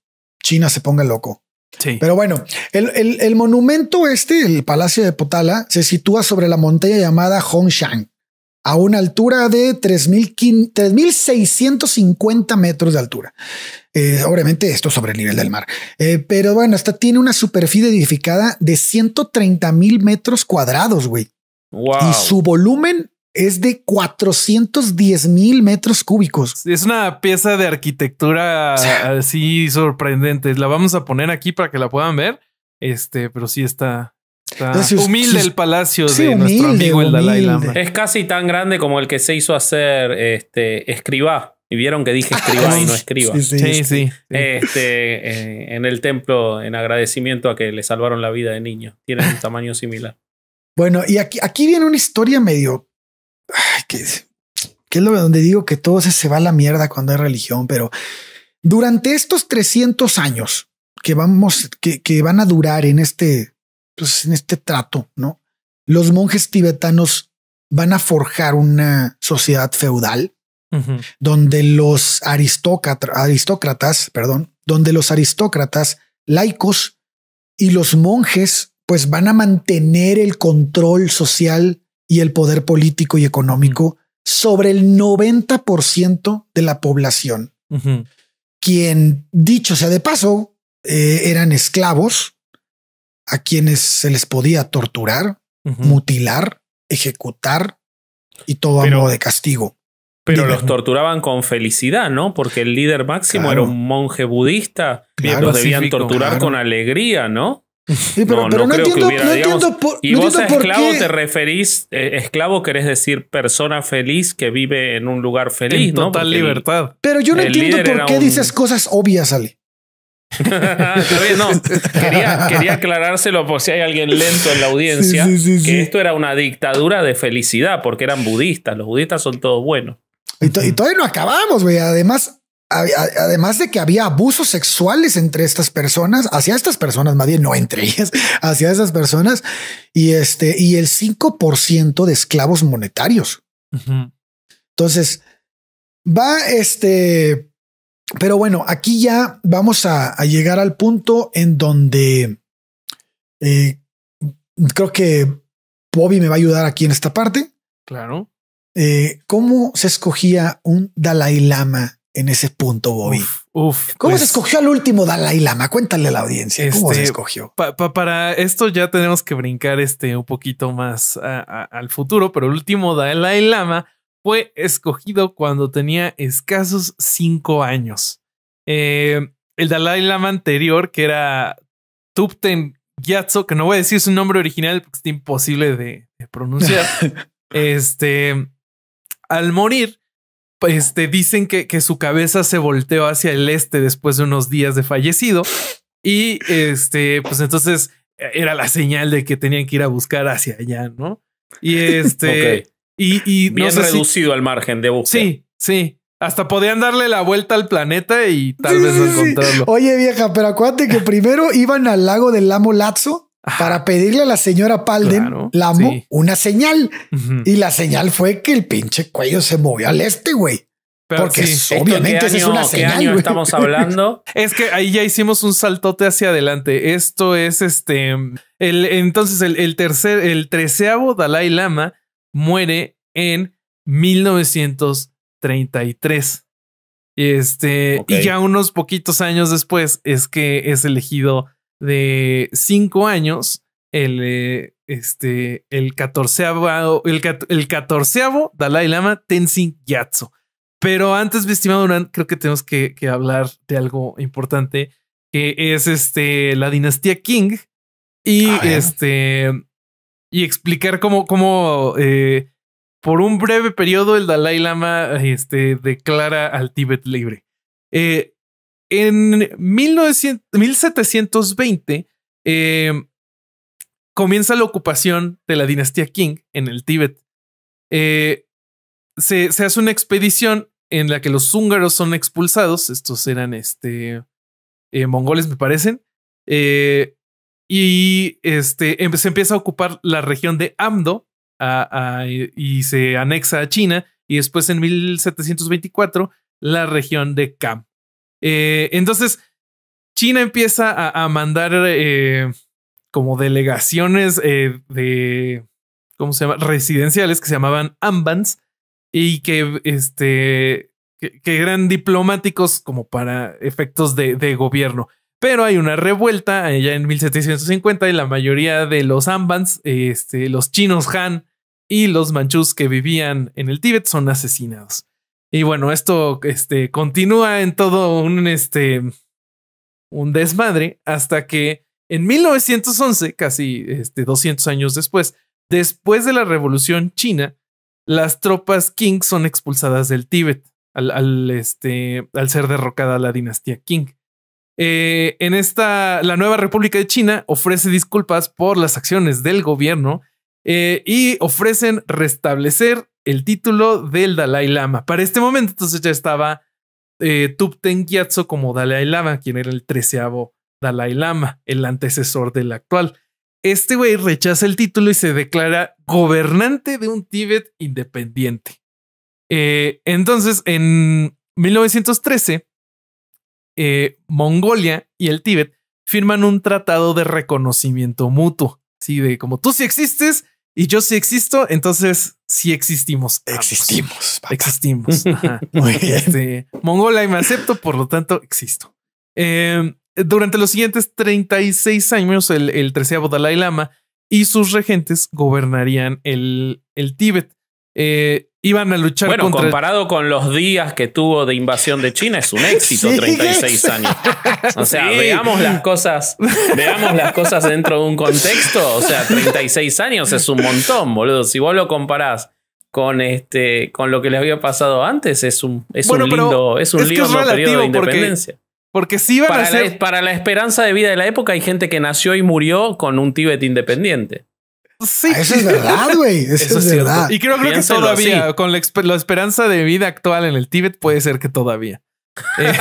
China se ponga loco. Sí. Pero bueno, el, monumento este, el Palacio de Potala, se sitúa sobre la montaña llamada Hongshan, a una altura de 3.650 metros de altura. Eh, obviamente esto sobre el nivel del mar. Eh, pero bueno, hasta tiene una superficie edificada de 130 mil metros cuadrados, güey. Y su volumen es de 410 mil metros cúbicos. Es una pieza de arquitectura así sorprendente. La vamos a poner aquí para que la puedan ver. Este, pero sí está, humilde el palacio de nuestro amigo el Dalai Es casi tan grande como el que se hizo hacer este escriba Y vieron que dije escriba y no escriba. Sí, sí. Este, eh, en el templo, en agradecimiento a que le salvaron la vida de niño. Tiene un tamaño similar. Bueno, y aquí, aquí viene una historia medio que, es lo donde digo que todo se, se va a la mierda cuando hay religión, pero durante estos 300 años que vamos, que, van a durar en este, pues en este trato, ¿no? Los monjes tibetanos van a forjar una sociedad feudal donde los aristócratas, aristócratas, perdón, donde los aristócratas laicos y los monjes pues van a mantener el control social y el poder político y económico sobre el 90% de la población, quien, dicho sea de paso, eh, eran esclavos a quienes se les podía torturar, mutilar, ejecutar y todo algo de castigo. Pero los torturaban con felicidad, ¿no? Porque el líder máximo era un monje budista y los debían torturar con alegría, ¿no? pero, no, no, entiendo, y vos a esclavo te referís, eh, esclavo querés decir persona feliz que vive en un lugar feliz, Total libertad. Pero yo no entiendo por qué dices cosas obvias, Ale. quería, aclarárselo por si hay alguien lento en la audiencia, que esto era una dictadura de felicidad, porque eran budistas, los budistas son todos buenos. Y, y todavía no acabamos, güey. Además, además de que había abusos sexuales entre estas personas, hacia estas personas, más bien no entre ellas, hacia esas personas, y este, y el 5% de esclavos monetarios. Entonces, va este, pero bueno, aquí ya vamos a, llegar al punto en donde eh, creo que Bobby me va a ayudar aquí en esta parte. Claro. Eh, ¿Cómo se escogía un Dalai Lama en ese punto, Bobby. Uf, ¿Cómo pues se escogió al último Dalai Lama? Cuéntale a la audiencia cómo este, se escogió. para esto ya tenemos que brincar este un poquito más al futuro, pero el último Dalai Lama fue escogido cuando tenía escasos cinco años. Eh, el Dalai Lama anterior, que era Tupten Gyatso, que no voy a decir su nombre original porque es imposible de, de pronunciar. este, al morir, este, dicen que, que su cabeza se volteó hacia el este después de unos días de fallecido. Y este, pues entonces e, era la señal de que tenían que ir a buscar hacia allá, ¿no? Y este. Y, bien reducido al margen de búsqueda. Sí, sí. Hasta podían darle la vuelta al planeta y tal vez encontrarlo. Oye, vieja, pero acuérdate que primero iban al lago del Lamo Lazo para pedirle a la señora Palden una señal. Y la señal fue que el pinche cuello se movió al este, güey. Porque obviamente es una señal. estamos hablando? es que ahí ya hicimos un saltote hacia adelante. Esto es este. El, entonces, el, tercer, el treceavo Dalai Lama muere en 1933. Este, y ya unos poquitos años después es que es elegido de cinco años, el, eh, este, el catorceavo, el, Dalai Lama Tenzin Gyatso. Pero antes, mi estimado creo que tenemos que, hablar de algo importante, que es este, la dinastía King y ah, este, y explicar cómo, cómo eh, por un breve periodo el Dalai Lama este, declara al Tíbet libre. Eh, en 1720 eh, comienza la ocupación de la dinastía Qing en el Tíbet. Eh, se, hace una expedición en la que los húngaros son expulsados. Estos eran este, eh, mongoles, me parecen. y este, se empieza a ocupar la región de Amdo y se anexa a China. Y después en 1724 la región de Kham. Eh, entonces, China empieza a, mandar eh, como delegaciones eh, de, ¿cómo se llama? Residenciales que se llamaban ambans y que, este, que, eran diplomáticos como para efectos de, gobierno. Pero hay una revuelta allá en 1750 y la mayoría de los ambans, este, los chinos Han y los manchús que vivían en el Tíbet son asesinados. Y bueno, esto este, continúa en todo un, este, un desmadre hasta que en 1911, casi este, 200 años después, después de la Revolución China, las tropas Qing son expulsadas del Tíbet al, este, al ser derrocada la dinastía Qing. Eh, en esta, la nueva República de China ofrece disculpas por las acciones del gobierno eh, y ofrecen restablecer el título del Dalai Lama. Para este momento, entonces ya estaba eh, Tupten Gyatso como Dalai Lama, quien era el treceavo Dalai Lama, el antecesor del actual. Este güey rechaza el título y se declara gobernante de un Tíbet independiente. Eh, entonces, en 1913, eh, Mongolia y el Tíbet firman un tratado de reconocimiento mutuo. Así de como tú si existes, y yo sí existo, entonces sí existimos. Existimos. Existimos. Muy Este, Mongola y me acepto, por lo tanto existo. Em, durante los siguientes 36 años, el, el treceavo Dalai Lama y sus regentes gobernarían el, el Tíbet. Eh, iban a luchar bueno, comparado con los días que tuvo de invasión de China, es un éxito 36 años. O sea, veamos las cosas, veamos las cosas dentro de un contexto, o sea, 36 años es un montón, boludo. Si vos lo comparás con este con lo que les había pasado antes, es un es un lindo es un lindo periodo de independencia. Porque... sí La, para la esperanza de vida de la época, hay gente que nació y murió con un Tíbet independiente. Sí. Ah, eso es verdad, güey. Eso, es, verdad. Y creo, que todavía, con la, esperanza de vida actual en el Tíbet, puede ser que todavía. Eh,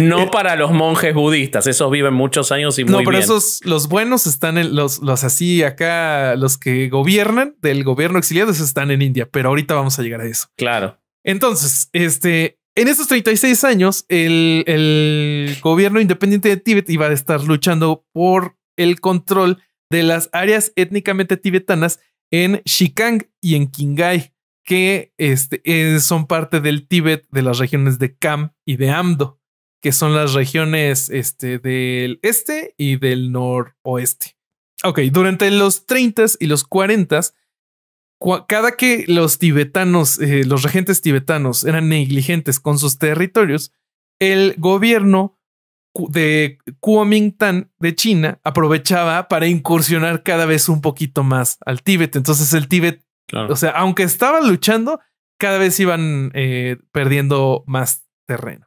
no eh, para los monjes budistas, esos viven muchos años y muy No, pero esos, los buenos están en los, los así acá, los que gobiernan del gobierno exiliado, esos están en India, pero ahorita vamos a llegar a eso. Claro. Entonces, este, en estos 36 años, el, el, gobierno independiente de Tíbet iba a estar luchando por el control de las áreas étnicamente tibetanas en Shikang y en Qinghai, que este, eh, son parte del Tíbet de las regiones de Kam y de Amdo, que son las regiones este, del este y del noroeste. Ok, durante los 30 y los 40 cada que los tibetanos, eh, los regentes tibetanos eran negligentes con sus territorios, el gobierno de Kuomintang de China aprovechaba para incursionar cada vez un poquito más al Tíbet. Entonces el Tíbet, o sea, aunque estaban luchando, cada vez iban eh, perdiendo más terreno.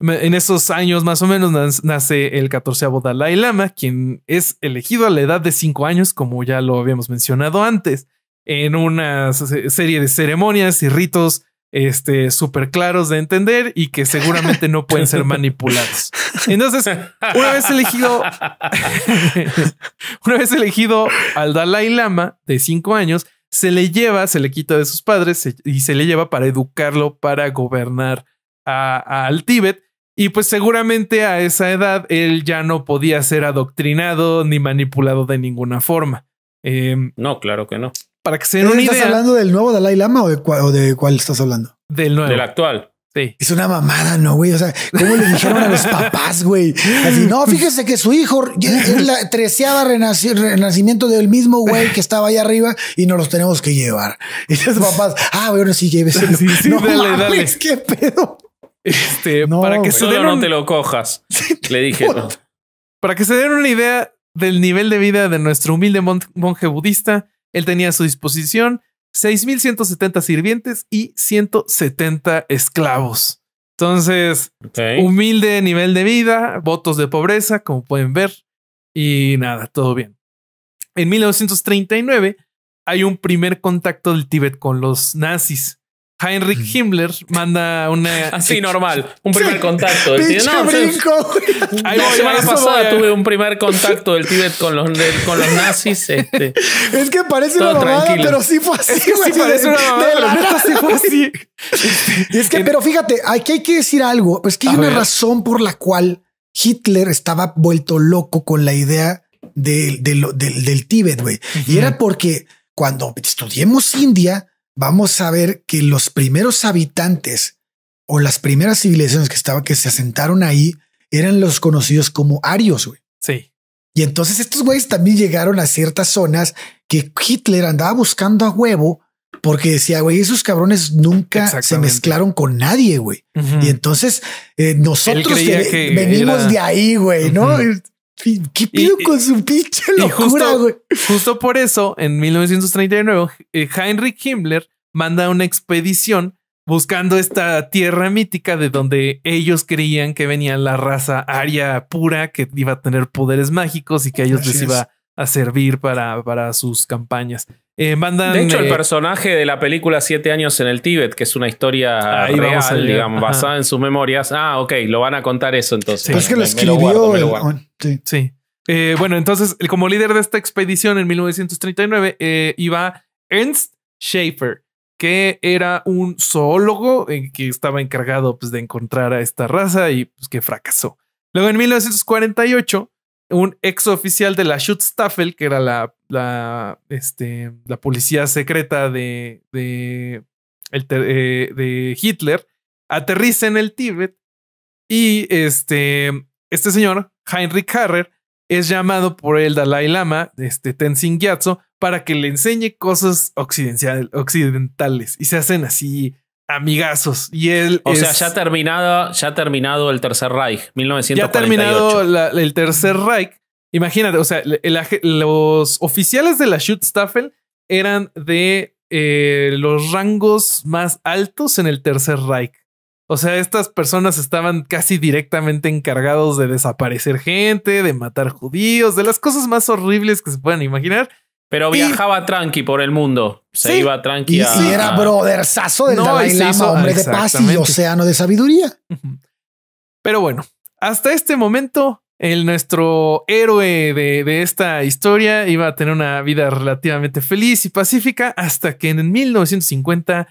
En esos años más o menos nace el 14 Dalai Lama, quien es elegido a la edad de 5 años, como ya lo habíamos mencionado antes, en una serie de ceremonias y ritos este, súper claros de entender y que seguramente no pueden ser manipulados. Entonces, una vez elegido, una vez elegido al Dalai Lama de cinco años, se le lleva, se le quita de sus padres y se le lleva para educarlo, para gobernar al Tíbet. Y pues seguramente a esa edad él ya no podía ser adoctrinado ni manipulado de ninguna forma. Em, no, claro que no. Para que se den una ¿Estás hablando del nuevo Dalai Lama o de, cuál, estás hablando? Del nuevo. Del actual. Sí. Es una mamada, ¿no, güey? O sea, ¿cómo le dijeron a los papás, güey? Así, no, fíjese que su hijo es la treceava renacimiento del mismo güey que estaba ahí arriba y nos los tenemos que llevar. Y los papás, ah, bueno, sí, lléveselo. Sí, sí, no dale, dale. qué pedo. Este, para que se den no te lo cojas. le dije. Para que se den una idea del nivel de vida de nuestro humilde monje budista, él tenía a su disposición 6.170 sirvientes y 170 esclavos. Entonces, humilde nivel de vida, votos de pobreza, como pueden ver, y nada, todo bien. En 1939 hay un primer contacto del Tíbet con los nazis. Heinrich Himmler manda una. Así normal, un primer contacto. Del no, pues, brinco. la semana pasada tuve un primer contacto del Tíbet con los, con los nazis. Este. es que parece una mamada, pero sí fue así. Es sí parece una mamada, pero sí fue así. es que, pero fíjate, aquí hay que decir algo. Es pues que hay una razón por la cual Hitler estaba vuelto loco con la idea del, del Tíbet, güey. Y era porque cuando estudiemos India vamos a ver que los primeros habitantes o las primeras civilizaciones que estaban, que se asentaron ahí, eran los conocidos como arios, güey. Sí. Y entonces estos güeyes también llegaron a ciertas zonas que Hitler andaba buscando a huevo porque decía, güey, esos cabrones nunca se mezclaron con nadie, güey. Y entonces eh, nosotros venimos de ahí, güey, ¿no? ¿Qué con su pinche justo, por eso, en 1939, eh, Heinrich Himmler manda una expedición buscando esta tierra mítica de donde ellos creían que venía la raza aria pura que iba a tener poderes mágicos y que a ellos les iba a servir para, para sus campañas. Eh, de hecho, el eh, personaje de la película Siete años en el Tíbet, que es una historia ah, real, digamos, basada en sus memorias. Ah, ok, lo van a contar eso entonces. es que lo escribió. Oh, eh, bueno, entonces, como líder de esta expedición en 1939, iba Ernst Schaefer, que era un zoólogo que estaba encargado pues, de encontrar a esta raza y pues, que fracasó. Luego, en 1948, un ex oficial de la Schutzstaffel, que era la, la, este, la policía secreta de, eh, de, Hitler, aterriza en el Tíbet y este, este señor, Heinrich Harrer, es llamado por el Dalai Lama, este Tenzin Gyatso, para que le enseñe cosas occidentales y se hacen así amigazos. Y él. O sea, ya terminado, ya terminado el Tercer Reich, 1948. Ya terminado el Tercer Reich. Imagínate, o sea, los oficiales de la Schutzstaffel eran de eh, los rangos más altos en el Tercer Reich. O sea, estas personas estaban casi directamente encargados de desaparecer gente, de matar judíos, de las cosas más horribles que se puedan imaginar. Pero viajaba tranqui por el mundo. Se iba tranqui. Y si era ah. brotherzazo del Dalai Lama, hombre de paz y océano de sabiduría. Pero bueno, hasta este momento, el, nuestro héroe de, esta historia iba a tener una vida relativamente feliz y pacífica hasta que en 1950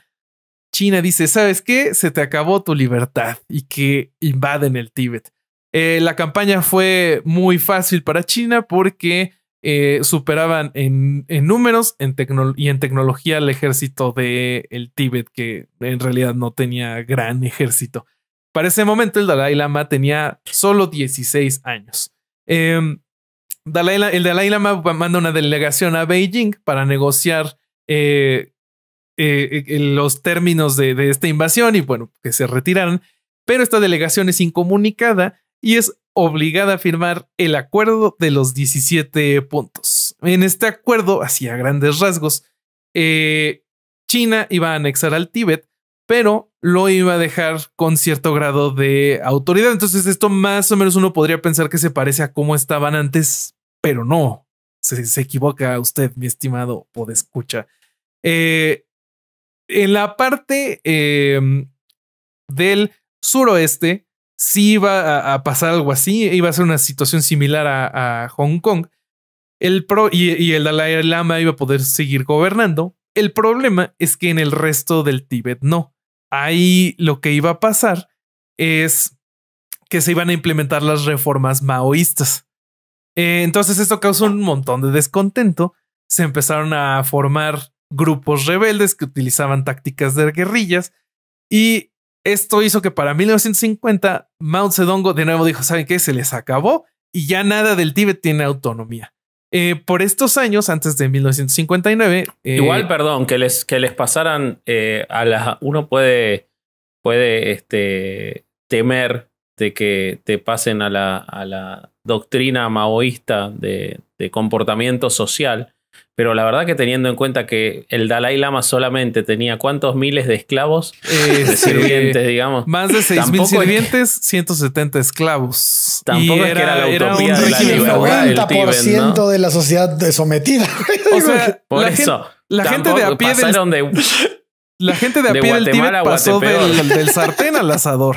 China dice, ¿sabes qué? Se te acabó tu libertad y que invaden el Tíbet. Eh, la campaña fue muy fácil para China porque eh, superaban en, números en y en tecnología al ejército del el Tíbet, que en realidad no tenía gran ejército. Para ese momento el Dalai Lama tenía solo 16 años. Em, el Dalai Lama manda una delegación a Beijing para negociar eh, eh, los términos de, de esta invasión y bueno, que se retiraran, pero esta delegación es incomunicada y es obligada a firmar el acuerdo de los 17 puntos. En este acuerdo, Hacía grandes rasgos, eh, China iba a anexar al Tíbet, pero lo iba a dejar con cierto grado de autoridad. Entonces esto más o menos uno podría pensar que se parece a cómo estaban antes, pero no. Se, equivoca usted, mi estimado de escucha. Eh, en la parte eh, del suroeste, si iba a, pasar algo así, iba a ser una situación similar a, Hong Kong. El y, el Dalai Lama iba a poder seguir gobernando. El problema es que en el resto del Tíbet no. Ahí lo que iba a pasar es que se iban a implementar las reformas maoístas. Eh, entonces esto causó un montón de descontento. Se empezaron a formar grupos rebeldes que utilizaban tácticas de guerrillas y esto hizo que para 1950 Mao Zedong de nuevo dijo, ¿saben qué? Se les acabó y ya nada del Tíbet tiene autonomía. Eh, por estos años, antes de 1959... Eh, Igual, perdón, que les, que les pasaran eh, a la Uno puede, puede este, temer de que te pasen a la, a la doctrina maoísta de comportamiento social pero la verdad que teniendo en cuenta que el Dalai Lama solamente tenía cuántos miles de esclavos, eh, de sirvientes, digamos. Más de 6.000 sirvientes, 170 esclavos. Tampoco es era, que era la utopía de El 90% de la sociedad sometida. O sea, por la eso. la gente de a pie del, la gente de a pie pasó del, sartén al asador.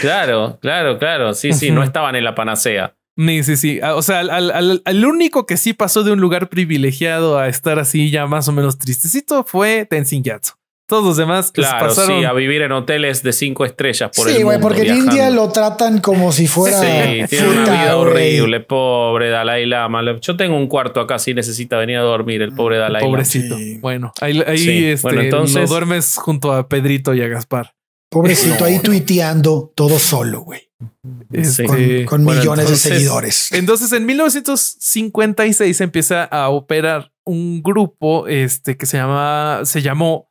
Claro, claro, claro. Sí, sí, no estaban en la panacea. Sí, sí, sí. Ah, o sea, al, único que sí pasó de un lugar privilegiado a estar así ya más o menos tristecito fue Tenzin Gyatso. Todos los demás pues, claro, pasaron... sí, a vivir en hoteles de cinco estrellas por sí, el porque en India lo tratan como si fuera. Sí, tiene una vida horrible, pobre Dalai Lama. Yo tengo un cuarto acá si necesita venir a dormir, el pobre ah, Dalai Lama. Pobrecito. Bueno, ahí, ahí este, entonces... duermes junto a Pedrito y a Gaspar. Pobrecito, ahí tuiteando todo solo, güey con, eh, millones de seguidores. Entonces, en 1956 empieza a operar un grupo este, que se, llama, se llamó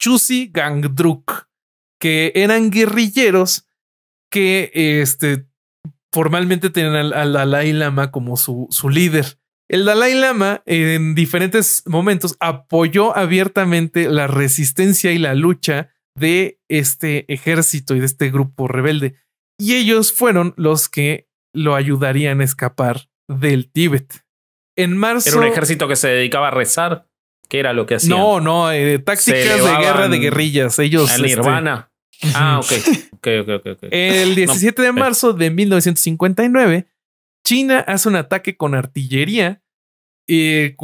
Chusi Gangdruk, que eran guerrilleros que este, formalmente tenían al, al Dalai Lama como su, su, líder. El Dalai Lama en diferentes momentos apoyó abiertamente la resistencia y la lucha de este ejército y de este grupo rebelde. Y ellos fueron los que lo ayudarían a escapar del Tíbet. En marzo. Era un ejército que se dedicaba a rezar, que era lo que hacían. No, no, eh, tácticas de guerra de guerrillas. Ellos. Este, Nirvana. Ah, ok. El 17 de marzo de 1959, China hace un ataque con artillería eh, eh,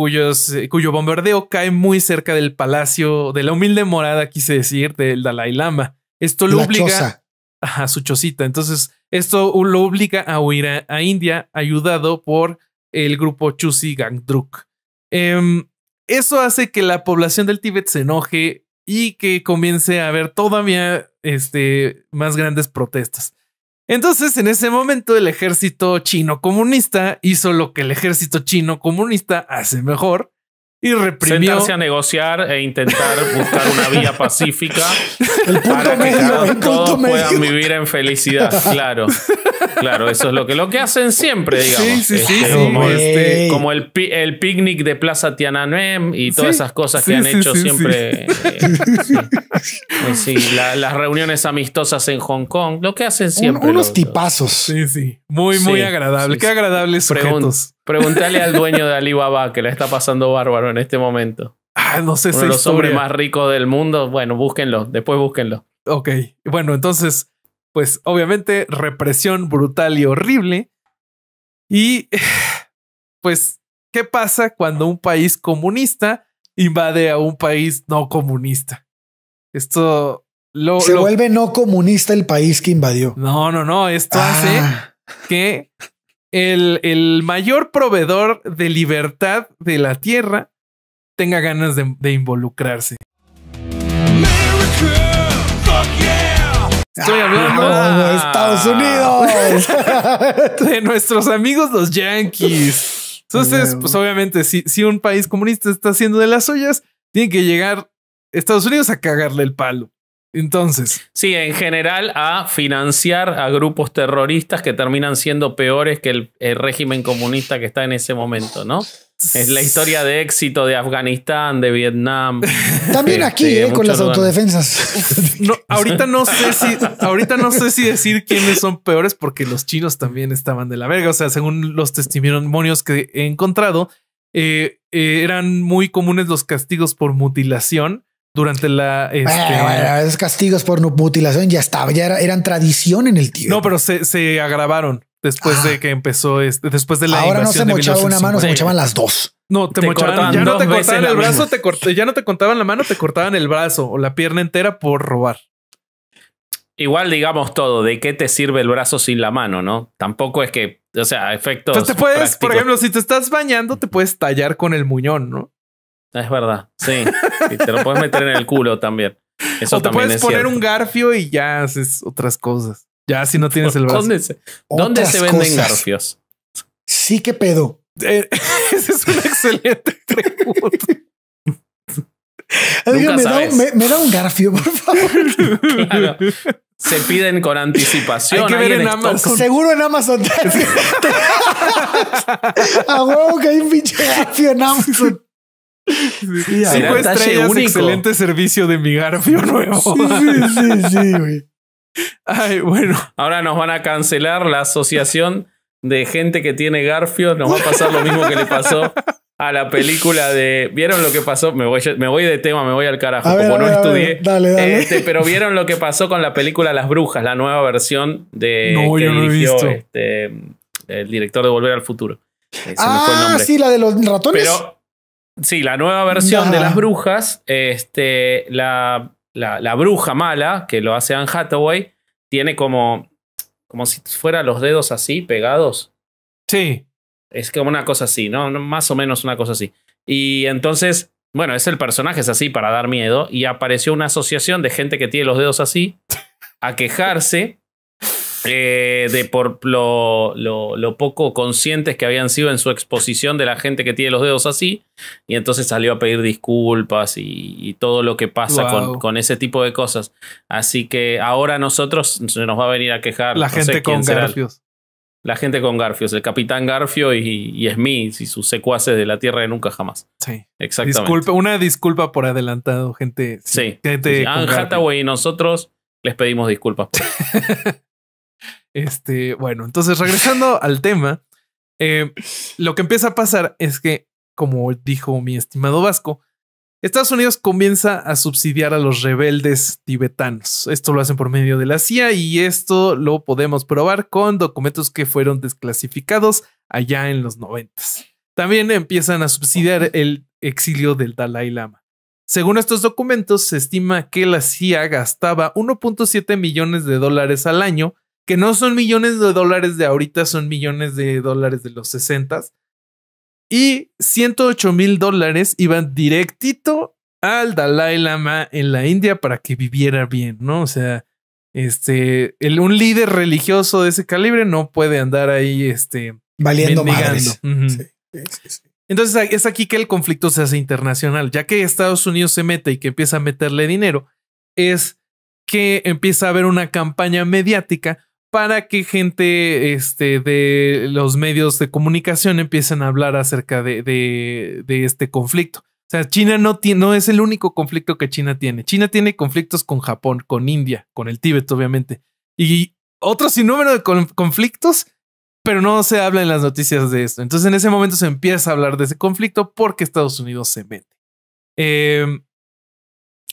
cuyo bombardeo cae muy cerca del palacio de la humilde morada, quise decir, del Dalai Lama. Esto lo obliga a su chocita. Entonces, esto lo obliga a huir a, India, ayudado por el grupo Chusi Gangdruk. Em, eso hace que la población del Tíbet se enoje y que comience a haber todavía este, más grandes protestas. Entonces, en ese momento, el ejército chino comunista hizo lo que el ejército chino comunista hace mejor, y Sentarse a negociar e intentar buscar una vía pacífica para que todos puedan vivir en felicidad. Claro, claro, eso es lo que, lo que hacen siempre, digamos. Este, este, como, el, el, picnic de Plaza Tiananmen y todas esas cosas que han hecho siempre. Eh, las reuniones amistosas en Hong Kong, lo que hacen siempre. unos tipazos. Sí, sí. Muy, muy agradable. Qué agradables sujetos. Pregúntale al dueño de Alibaba que le está pasando bárbaro en este momento. Ah, no sé si. Los sobre más rico del mundo. Bueno, búsquenlo. Después búsquenlo. Ok. Bueno, entonces, pues obviamente, represión brutal y horrible. Y pues, ¿qué pasa cuando un país comunista invade a un país no comunista? Esto lo, se vuelve no comunista el país que invadió. No, no, no. Esto hace ah. que el, mayor proveedor de libertad de la Tierra tenga ganas de, involucrarse. Estoy ah, hablando de Estados Unidos, de nuestros amigos los Yankees. Entonces, pues obviamente, si, si un país comunista está haciendo de las suyas, tiene que llegar Estados Unidos a cagarle el palo. Entonces. Sí, en general a financiar a grupos terroristas que terminan siendo peores que el, régimen comunista que está en ese momento, ¿no? Es la historia de éxito de Afganistán, de Vietnam. También aquí, este, eh, con las autodefensas. ahorita no sé si, ahorita no sé si decir quiénes son peores, porque los chinos también estaban de la verga. O sea, según los testimonios que he encontrado, eh, eh, eran muy comunes los castigos por mutilación durante la. Este... castigos por mutilación ya estaba, ya eran tradición en el tío No, pero se, agravaron después de ah. que empezó, este, después de la. Ahora no se mochaba una mano, se mochaban las dos. No, te, mochaban. Ya no te cortaban ya no te cortaban la mano, te cortaban el brazo o la pierna entera por robar. Igual digamos todo, ¿de qué te sirve el brazo sin la mano, no? Tampoco es que, o sea, efectos. Entonces te puedes, por ejemplo, si te estás bañando, te puedes tallar con el muñón, ¿no? Es verdad, sí. y te lo puedes meter en el culo también. Eso o te puedes poner un garfio y ya haces otras cosas. Ya si no tienes el brazo. ¿Dónde se, venden garfios? Sí, qué pedo. Eh, Ese es un excelente truco me, Da un, me, da garfio, por favor. Se piden con anticipación. Hay Amazon. Seguro en Amazon. A huevo que hay un pinche garfio en Amazon. Sí, Cinco estrellas, un excelente servicio de mi Garfio nuevo. Sí, sí, sí, güey. Ay, bueno. Ahora nos van a cancelar la asociación de gente que tiene Garfio. Nos va a pasar lo mismo que le pasó a la película de. ¿Vieron lo que pasó? Me voy, me voy de tema, me voy al carajo. como no estudié. Dale, dale. Este, pero ¿vieron lo que pasó con la película Las Brujas, la nueva versión de. Este, el director de Volver al Futuro. Eh, ah, sí, la de los ratones. Pero Sí, la nueva versión de las brujas, este, la, la, bruja mala, que lo hace Anne Hathaway, tiene como, como si fuera los dedos así, pegados. Sí. Es como una cosa así, ¿no? Más o menos una cosa así. Y entonces, bueno, es el personaje, es así para dar miedo. Y apareció una asociación de gente que tiene los dedos así a quejarse eh, de por lo, lo, poco conscientes que habían sido en su exposición de la gente que tiene los dedos así, y entonces salió a pedir disculpas y, todo lo que pasa con, con, ese tipo de cosas. Así que ahora nosotros se nos va a venir a quejar. La gente con Garfios. La gente con Garfios, el capitán Garfio y, Smith y sus secuaces de la Tierra de Nunca Jamás. Sí. Exactamente. una disculpa por adelantado, gente. Sí. Gente y nosotros les pedimos disculpas. Este, bueno, entonces regresando al tema, eh, lo que empieza a pasar es que, como dijo mi estimado Vasco, Estados Unidos comienza a subsidiar a los rebeldes tibetanos. Esto lo hacen por medio de la CIA y esto lo podemos probar con documentos que fueron desclasificados allá en los noventas. También empiezan a subsidiar el exilio del Dalai Lama. Según estos documentos, se estima que la CIA gastaba 1.7 millones de dólares al año que no son millones de dólares de ahorita, son millones de dólares de los 60. Y 108 mil dólares iban directito al Dalai Lama en la India para que viviera bien, ¿no? O sea, este, un líder religioso de ese calibre no puede andar ahí, este, valiendo Entonces es aquí que el conflicto se hace internacional, ya que Estados Unidos se mete y que empieza a meterle dinero, es que empieza a haber una campaña mediática para que gente este, de los medios de comunicación empiecen a hablar acerca de, este conflicto. O sea, China no, no es el único conflicto que China tiene. China tiene conflictos con Japón, con India, con el Tíbet, obviamente. Y otro sinnúmero de conflictos, pero no se habla en las noticias de esto. Entonces en ese momento se empieza a hablar de ese conflicto porque Estados Unidos se mete. Eh,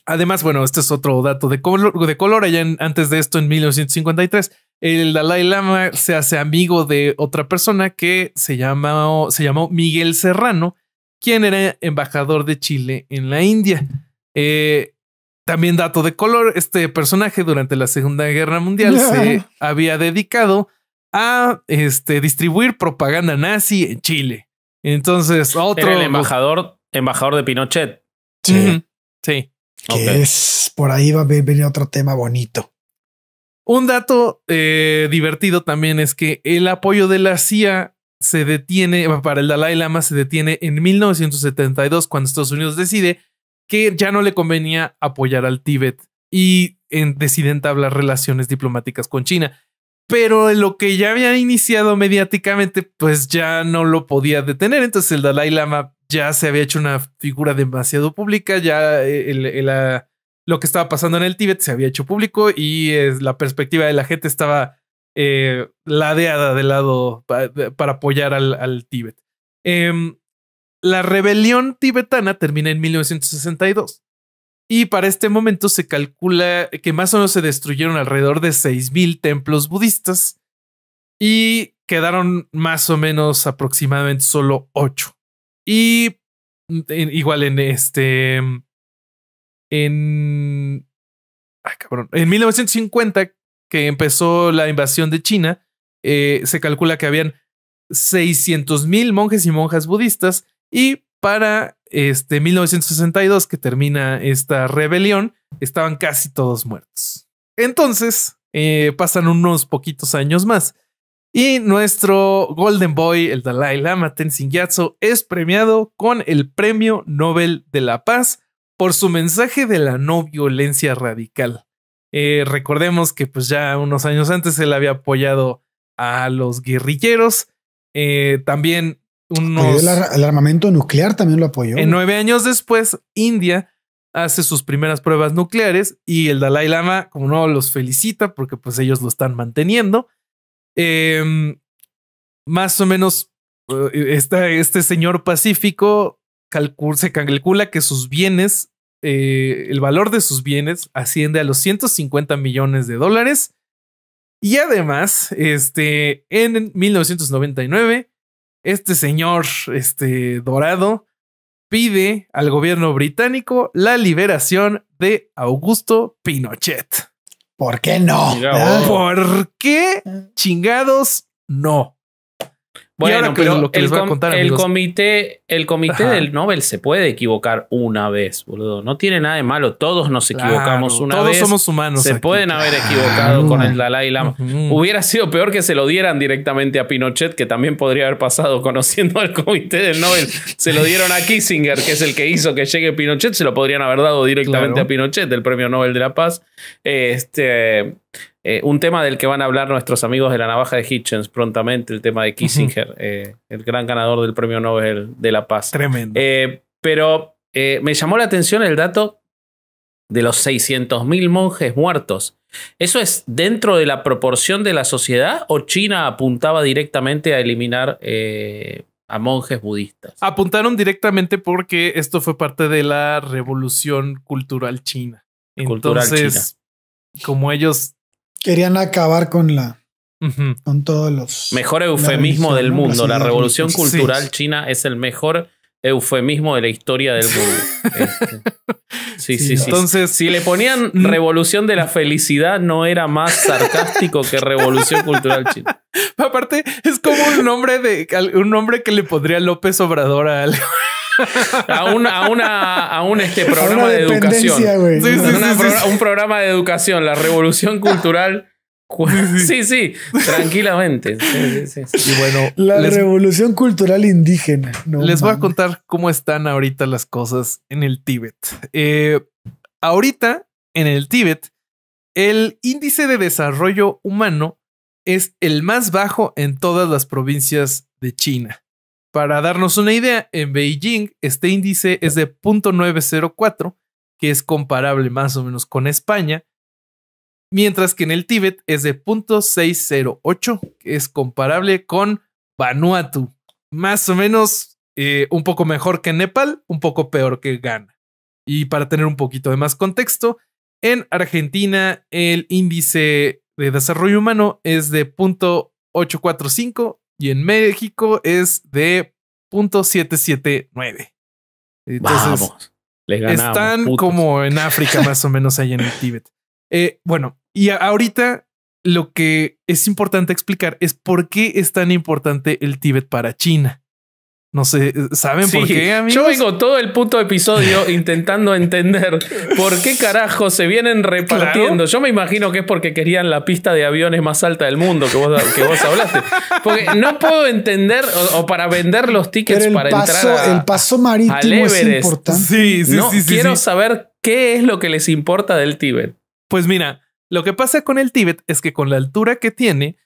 Además, bueno, este es otro dato de color, de color allá antes de esto, en 1953, el Dalai Lama se hace amigo de otra persona que se, llamó, se llamó Miguel Serrano, quien era embajador de Chile en la India. Eh, también dato de color, este personaje durante la Segunda Guerra Mundial se había dedicado a este, distribuir propaganda nazi en Chile. Entonces, otro... el embajador, embajador de Pinochet. Sí. sí que es por ahí va a venir otro tema bonito. Un dato eh, divertido también es que el apoyo de la CIA se detiene, para el Dalai Lama se detiene en 1972 cuando Estados Unidos decide que ya no le convenía apoyar al Tíbet y en, entablar relaciones diplomáticas con China. Pero lo que ya había iniciado mediáticamente, pues ya no lo podía detener. Entonces el Dalai Lama ya se había hecho una figura demasiado pública, ya eh, ah, lo que estaba pasando en el Tíbet se había hecho público y la perspectiva de la gente estaba eh, ladeada de lado para apoyar al, Tíbet. Em, la rebelión tibetana termina en 1962 y para este momento se calcula que más o menos se destruyeron alrededor de 6.000 templos budistas y quedaron más o menos aproximadamente solo 8. Y mm, igual en este. En. Ay, cabrón. En 1950, que empezó la invasión de China, eh, se calcula que habían 600 mil monjes y monjas budistas. Y para este 1962, que termina esta rebelión, estaban casi todos muertos. Entonces, eh, pasan unos poquitos años más y nuestro Golden Boy, el Dalai Lama Tenzin Gyatso, es premiado con el Premio Nobel de la Paz por su mensaje de la no violencia radical. Eh, recordemos que pues ya unos años antes él había apoyado a los guerrilleros. Eh, también unos... El, armamento nuclear también lo apoyó. En nueve años después, India hace sus primeras pruebas nucleares y el Dalai Lama, como no, los felicita porque pues ellos lo están manteniendo. Em, más o menos, eh, este señor Pacífico se calcula que sus bienes, eh, el valor de sus bienes asciende a los 150 millones de dólares. Y además, este, en 1999, este señor este, dorado pide al gobierno británico la liberación de Augusto Pinochet. ¿Por qué no? ¿Por qué chingados no? Bueno, pero el, comité, el comité del Nobel se puede equivocar una vez, boludo. No tiene nada de malo. Todos nos equivocamos una vez. Todos somos humanos. Se pueden haber equivocado con el Dalai Lama. Hubiera sido peor que se lo dieran directamente a Pinochet, que también podría haber pasado conociendo al comité del Nobel. se lo dieron a Kissinger, que es el que hizo que llegue Pinochet. Se lo podrían haber dado directamente a Pinochet, el premio Nobel de la Paz. Este. Eh, un tema del que van a hablar nuestros amigos de la navaja de Hitchens prontamente, el tema de Kissinger, eh, el gran ganador del premio Nobel de la Paz. Tremendo. Eh, pero me llamó la atención el dato de los 600.000 monjes muertos. ¿Eso es dentro de la proporción de la sociedad o China apuntaba directamente a eliminar a monjes budistas? Apuntaron directamente porque esto fue parte de la revolución cultural china. Entonces, como ellos Querían acabar con la. Con todos los. Mejor eufemismo del mundo. La revolución cultural china es el mejor eufemismo de la historia del mundo. sí, este. sí, sí, Entonces, si le ponían mm. revolución de la felicidad, no era más sarcástico que revolución cultural china. Aparte, es como un nombre de un nombre que le pondría López Obrador a algo. a un, este, una, programa de educación. un programa de educación, la revolución cultural. Sí, sí, tranquilamente. Y bueno, la revolución cultural indígena. les voy a contar cómo están ahorita las cosas en el Tíbet. Eh, ahorita, en el Tíbet, el índice de desarrollo humano es el más bajo en todas las provincias de China. Para darnos una idea, en Beijing este índice es de 0.904, que es comparable más o menos con España, mientras que en el Tíbet es de 0.608, que es comparable con Vanuatu. Más o menos eh, un poco mejor que Nepal, un poco peor que Ghana. Y para tener un poquito de más contexto, en Argentina el índice de desarrollo humano es de 0.845 y en México es de .779. Entonces, Vamos, están como en África más o menos ahí en el Tíbet. Eh, bueno, y ahorita lo que es importante explicar es por qué es tan importante el Tíbet para China. No sé, ¿saben por qué, Yo vengo todo el puto episodio intentando entender por qué carajo se vienen repartiendo. Yo me imagino que es porque querían la pista de aviones más alta del mundo que vos, hablaste. Porque no puedo entender, o, para vender los tickets para entrar a, El paso marítimo es importante. Sí, sí, sí, Quiero saber qué es lo que les importa del Tíbet. Pues mira, lo que pasa con el Tíbet es que con la altura que tiene,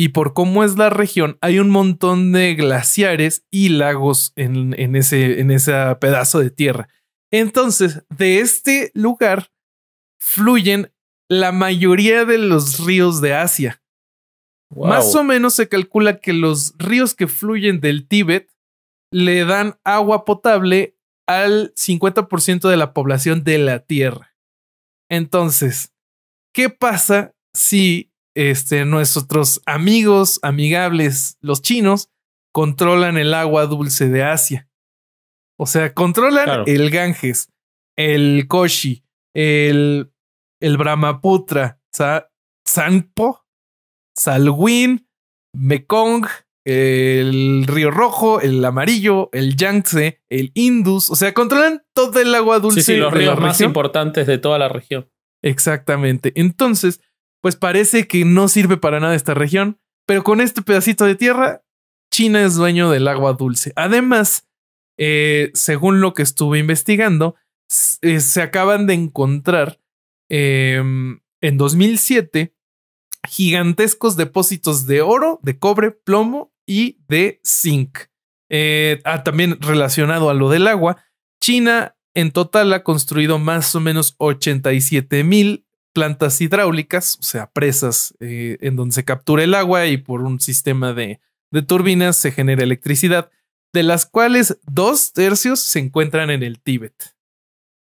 y por cómo es la región, hay un montón de glaciares y lagos en, ese, en pedazo de tierra. Entonces, de este lugar fluyen la mayoría de los ríos de Asia. Más o menos se calcula que los ríos que fluyen del Tíbet le dan agua potable al 50% de la población de la Tierra. Entonces, ¿qué pasa si este, nuestros amigos amigables, los chinos, controlan el agua dulce de Asia. O sea, controlan el Ganges, el Koshi, el, el Brahmaputra, Sa Sanpo, Mekong, el Río Rojo, el Amarillo, el Yangtze, el Indus. O sea, controlan todo el agua dulce. Sí, sí los ríos más importantes de toda la región. Exactamente. Entonces, pues parece que no sirve para nada esta región, pero con este pedacito de tierra, China es dueño del agua dulce. Además, eh, según lo que estuve investigando, eh, se acaban de encontrar em, en 2007 gigantescos depósitos de oro, de cobre, plomo y de zinc. Eh, ah, también relacionado a lo del agua, China en total ha construido más o menos 87 mil plantas hidráulicas, o sea, presas eh, en donde se captura el agua y por un sistema de, turbinas se genera electricidad, de las cuales dos tercios se encuentran en el Tíbet.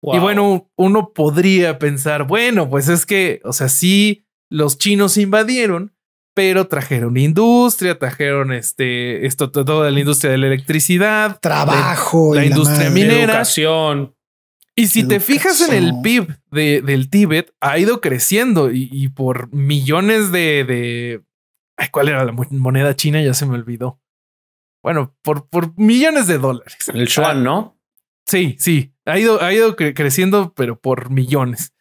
Y bueno, uno podría pensar, bueno, pues es que, o sea, sí, los chinos invadieron, pero trajeron industria, trajeron este, esto, toda la industria de la electricidad, trabajo, la, industria minera, educación, y si te fijas en el PIB del Tíbet, ha ido creciendo y, por millones de, de... ¿Cuál era la moneda china? Ya se me olvidó. Bueno, por, por millones de dólares. El yuan, ¿no? Sí, sí. Ha ido, ha ido creciendo, pero por millones.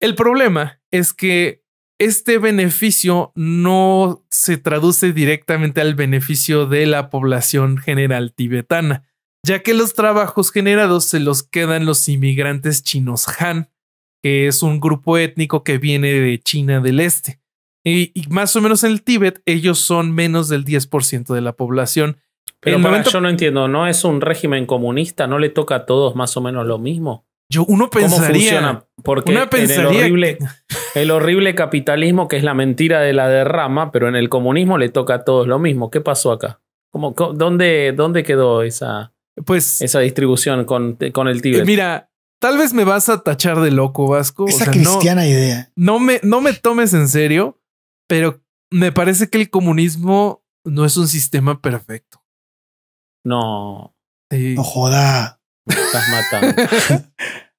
El problema es que este beneficio no se traduce directamente al beneficio de la población general tibetana ya que los trabajos generados se los quedan los inmigrantes chinos Han, que es un grupo étnico que viene de China del Este. Y, más o menos en el Tíbet, ellos son menos del 10% de la población. Pero yo no entiendo, ¿no es un régimen comunista? ¿No le toca a todos más o menos lo mismo? Yo, uno pensaría. ¿Cómo funciona? Porque el, horrible, el horrible capitalismo que es la mentira de la derrama, pero en el comunismo le toca a todos lo mismo. ¿Qué pasó acá? dónde, ¿Dónde quedó esa.? pues... Esa distribución con, con el Tíbet. Eh, mira, tal vez me vas a tachar de loco, Vasco. Esa cristiana no, idea. No me, no me tomes en serio, pero me parece que el comunismo no es un sistema perfecto. No. No joda. estás matando.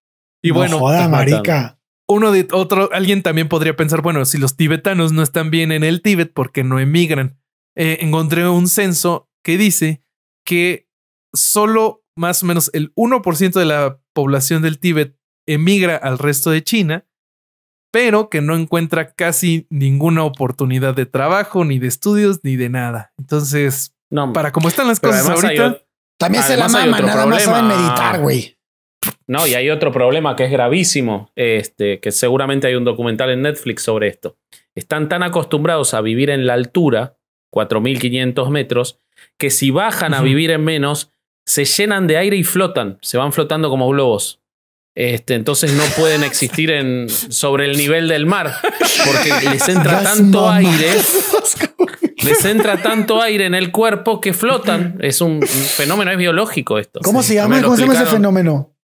y bueno. Joda, marica. Uno de otro, alguien también podría pensar, bueno, si los tibetanos no están bien en el Tíbet, porque no emigran? Eh, encontré un censo que dice que solo más o menos el 1% de la población del Tíbet emigra al resto de China, pero que no encuentra casi ninguna oportunidad de trabajo, ni de estudios, ni de nada. Entonces, para cómo están las cosas ahorita... también se la maman, nada problema. saben meditar, güey. No, y hay otro problema que es gravísimo, este, que seguramente hay un documental en Netflix sobre esto. Están tan acostumbrados a vivir en la altura, 4.500 metros, que si bajan a vivir en menos, se llenan de aire y flotan, se van flotando como globos. Este, entonces no pueden existir en, sobre el nivel del mar porque les entra tanto aire, les entra tanto aire en el cuerpo que flotan. Es un, fenómeno, es biológico esto. ¿Cómo se llama? se llama ese fenómeno?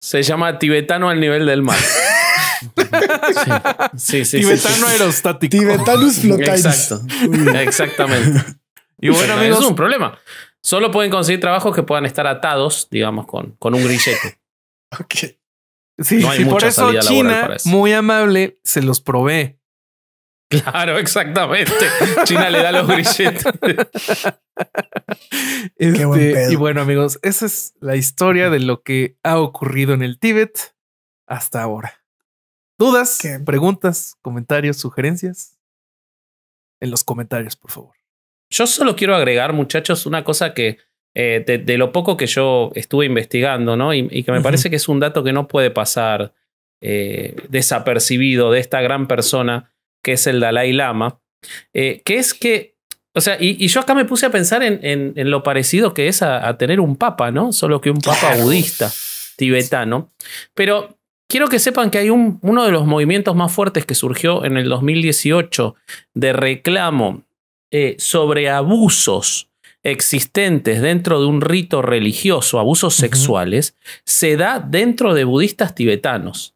Se llama tibetano al nivel del mar. Sí, sí, tibetano aerostático. Tibetanus Exactamente. Y bueno, amigos, es un problema. Solo pueden conseguir trabajos que puedan estar atados, digamos, con, con un grillete. ok. Sí, por eso China, muy amable, se los provee. Claro, exactamente. China le da los grilletes. Qué buen este, pedo. Y bueno, amigos, esa es la historia de lo que ha ocurrido en el Tíbet hasta ahora. ¿Dudas, preguntas, comentarios, sugerencias? En los comentarios, por favor. Yo solo quiero agregar, muchachos, una cosa que eh, de, lo poco que yo estuve investigando, ¿no? Y, que me parece que es un dato que no puede pasar eh, desapercibido de esta gran persona que es el Dalai Lama, eh, que es que, o sea, y, yo acá me puse a pensar en, lo parecido que es a, tener un papa, ¿no? Solo que un papa budista tibetano. Pero Quiero que sepan que hay uno de los movimientos más fuertes que surgió en el 2018 de reclamo eh, sobre abusos existentes dentro de un rito religioso, abusos sexuales, se da dentro de budistas tibetanos.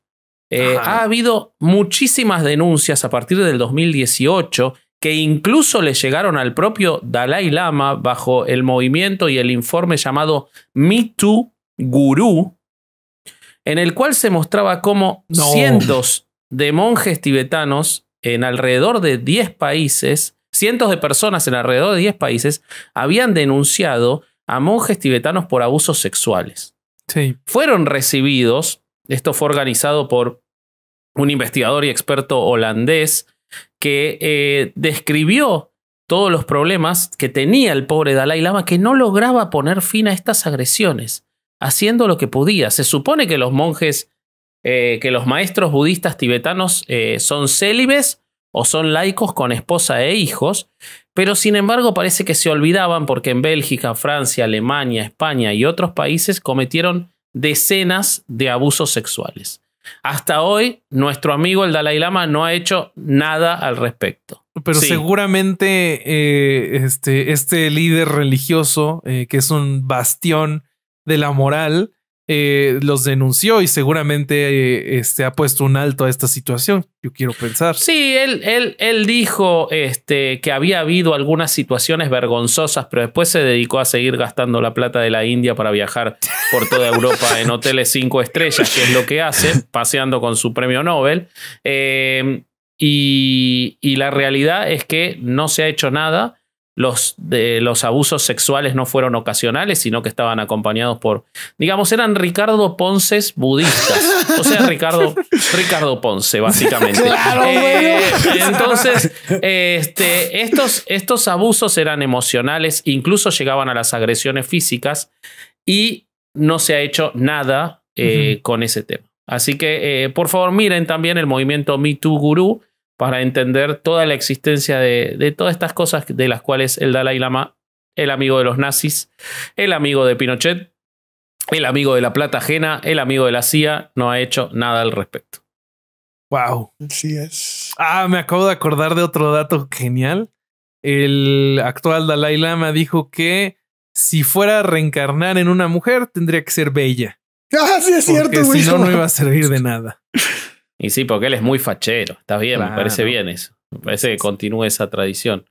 Eh, ha habido muchísimas denuncias a partir del 2018 que incluso le llegaron al propio Dalai Lama bajo el movimiento y el informe llamado Me Too Guru, en el cual se mostraba cómo cientos de monjes tibetanos en alrededor de 10 países Cientos de personas en alrededor de 10 países habían denunciado a monjes tibetanos por abusos sexuales. Fueron recibidos, esto fue organizado por un investigador y experto holandés que eh, describió todos los problemas que tenía el pobre Dalai Lama que no lograba poner fin a estas agresiones, haciendo lo que podía. Se supone que los monjes, eh, que los maestros budistas tibetanos eh, son célibes o son laicos con esposa e hijos, pero sin embargo parece que se olvidaban porque en Bélgica, Francia, Alemania, España y otros países cometieron decenas de abusos sexuales. Hasta hoy, nuestro amigo el Dalai Lama no ha hecho nada al respecto. Pero seguramente eh, este, este, líder religioso, eh, que es un bastión de la moral, eh, los denunció y seguramente se eh, este, ha puesto un alto a esta situación. Yo quiero pensar. Sí, él, él, él dijo este, que había habido algunas situaciones vergonzosas, pero después se dedicó a seguir gastando la plata de la India para viajar por toda Europa en hoteles cinco estrellas, que es lo que hace, paseando con su premio Nobel. Eh, y la realidad es que no se ha hecho nada los, de, los abusos sexuales no fueron ocasionales, sino que estaban acompañados por, digamos, eran Ricardo Ponces budistas. O sea, Ricardo, Ricardo Ponce, básicamente. Claro, eh, entonces, este, estos, estos abusos eran emocionales, incluso llegaban a las agresiones físicas y no se ha hecho nada eh, con ese tema. Así que, eh, por favor, miren también el movimiento Me Too Gurú para entender toda la existencia de, todas estas cosas de las cuales el Dalai Lama, el amigo de los nazis, el amigo de Pinochet, el amigo de la plata ajena, el amigo de la CIA, no ha hecho nada al respecto. Wow. Así es. Ah, me acabo de acordar de otro dato genial. El actual Dalai Lama dijo que si fuera a reencarnar en una mujer, tendría que ser bella. Ah, es cierto, Si no, no iba a servir de nada. Y sí, porque él es muy fachero. Está bien, me parece bien eso. Me parece que continúe esa tradición.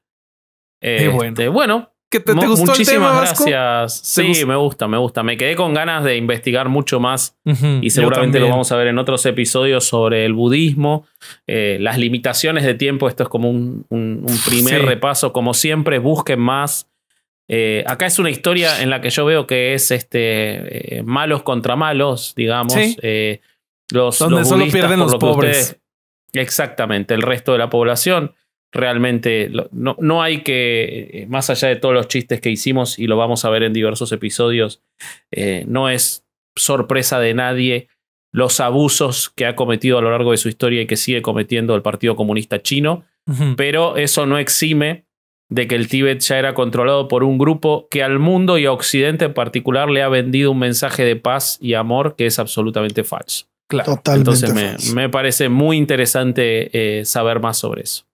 bueno. bueno. te, muchísimas gracias. Sí, me gusta, me gusta. Me quedé con ganas de investigar mucho más y seguramente lo vamos a ver en otros episodios sobre el budismo, eh, las limitaciones de tiempo. Esto es como un, primer repaso. Como siempre, busquen más. Eh, acá es una historia en la que yo veo que es este, eh, malos contra malos, digamos. Sí donde solo pierden los pobres. exactamente, el resto de la población. Realmente no, hay que, eh, más allá de todos los chistes que hicimos y lo vamos a ver en diversos episodios, eh, no es sorpresa de nadie los abusos que ha cometido a lo largo de su historia y que sigue cometiendo el Partido Comunista Chino, pero eso no exime de que el Tíbet ya era controlado por un grupo que al mundo y a Occidente en particular le ha vendido un mensaje de paz y amor que es absolutamente falso. Totalmente Entonces me, parece muy interesante eh, saber más sobre eso.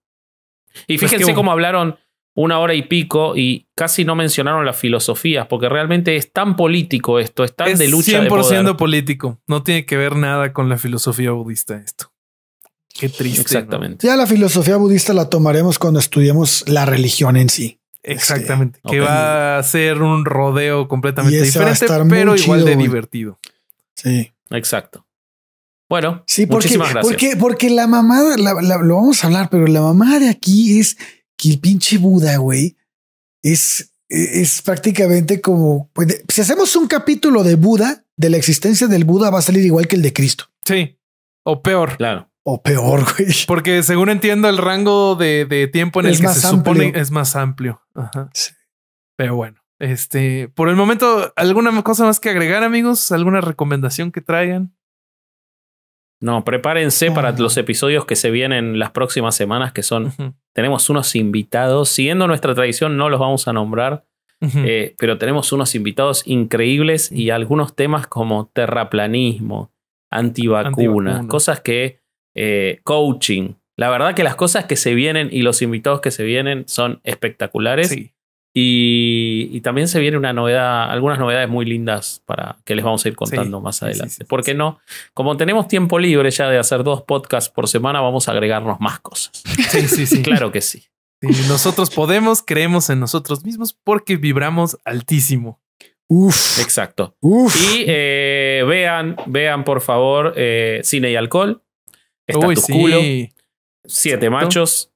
Y fíjense cómo hablaron una hora y pico y casi no mencionaron las filosofías, porque realmente es tan político esto, es tan de lucha. 100% de político, no tiene que ver nada con la filosofía budista esto. Qué triste. Exactamente. Ya la filosofía budista la tomaremos cuando estudiemos la religión en sí. Exactamente, este, que va a ser un rodeo completamente diferente, pero igual de divertido. Sí. Exacto. Bueno, sí, porque, muchísimas gracias. Porque, porque la mamada, lo vamos a hablar, pero la mamada de aquí es que el pinche Buda, güey, es, e, es prácticamente como pues, si hacemos un capítulo de Buda, de la existencia del Buda, va a salir igual que el de Cristo. Sí, o peor. Claro. O peor, güey. Porque según entiendo, el rango de, tiempo en el que se supone es más amplio. Ajá. Pero bueno. Este, por el momento, ¿alguna cosa más que agregar, amigos? ¿Alguna recomendación que traigan? No, prepárense para los episodios que se vienen las próximas semanas, que son. Tenemos unos invitados. Siguiendo nuestra tradición, no los vamos a nombrar, eh, pero tenemos unos invitados increíbles y algunos temas como terraplanismo, antivacunas, cosas que. Eh, coaching. La verdad que las cosas que se vienen y los invitados que se vienen son espectaculares. Y, también se viene una novedad, algunas novedades muy lindas para que les vamos a ir contando más adelante. Porque no? Como tenemos tiempo libre ya de hacer dos podcasts por semana, vamos a agregarnos más cosas. Sí, sí, sí. claro que sí. nosotros podemos, creemos en nosotros mismos porque vibramos altísimo. Uf. Exacto. Y eh, vean, vean por favor eh, Cine y Alcohol. Está tu culo. Siete machos.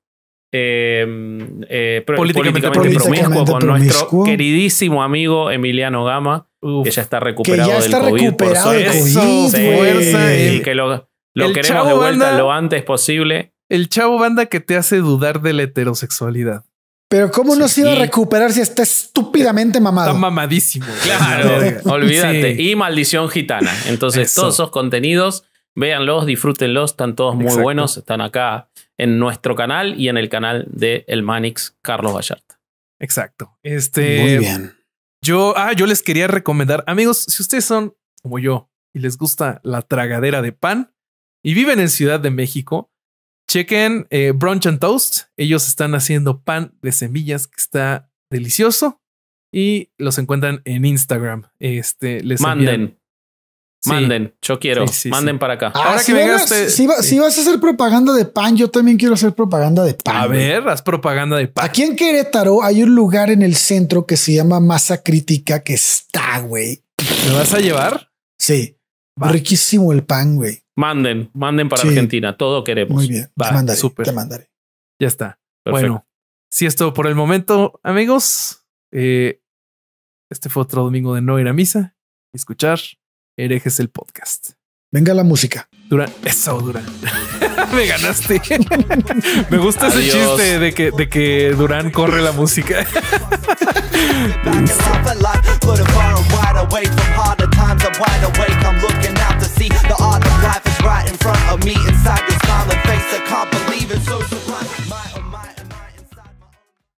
Em, eh, políticamente, promiscuo con nuestro queridísimo amigo Emiliano Gama, que ya está recuperado del COVID. fuerza, y que lo, queremos de vuelta lo antes posible. El chavo banda que te hace dudar de la heterosexualidad. Pero ¿cómo no se iba a recuperar si está estúpidamente mamado? Está mamadísimo. Claro, olvídate. Y Maldición Gitana. Entonces, todos esos contenidos, véanlos, disfrútenlos, están todos muy buenos, están acá en nuestro canal y en el canal de El Manix Carlos Vallarta. Exacto. Este. Muy bien. Yo, ah, yo les quería recomendar, amigos, si ustedes son como yo y les gusta la tragadera de pan y viven en Ciudad de México, chequen eh, Brunch and Toast. Ellos están haciendo pan de semillas que está delicioso y los encuentran en Instagram. Este les manden. Manden, yo quiero, manden para acá. Ah, Ahora que vengas si, vas a hacer propaganda de pan, yo también quiero hacer propaganda de pan. A ver, haz propaganda de pan. Aquí en Querétaro hay un lugar en el centro que se llama Masa Crítica que está, güey. ¿Me vas a llevar? Sí. Riquísimo el pan, güey. Manden, manden para Argentina, todo queremos. Muy bien, te mandaré, mandaré. Ya está. Bueno, si esto por el momento, amigos. Eh, este fue otro domingo de no ir a misa, escuchar Herejes el podcast. Venga la música. Dura, eso, Durán. Me ganaste. Me gusta ese chiste de que, de que Durán corre la música.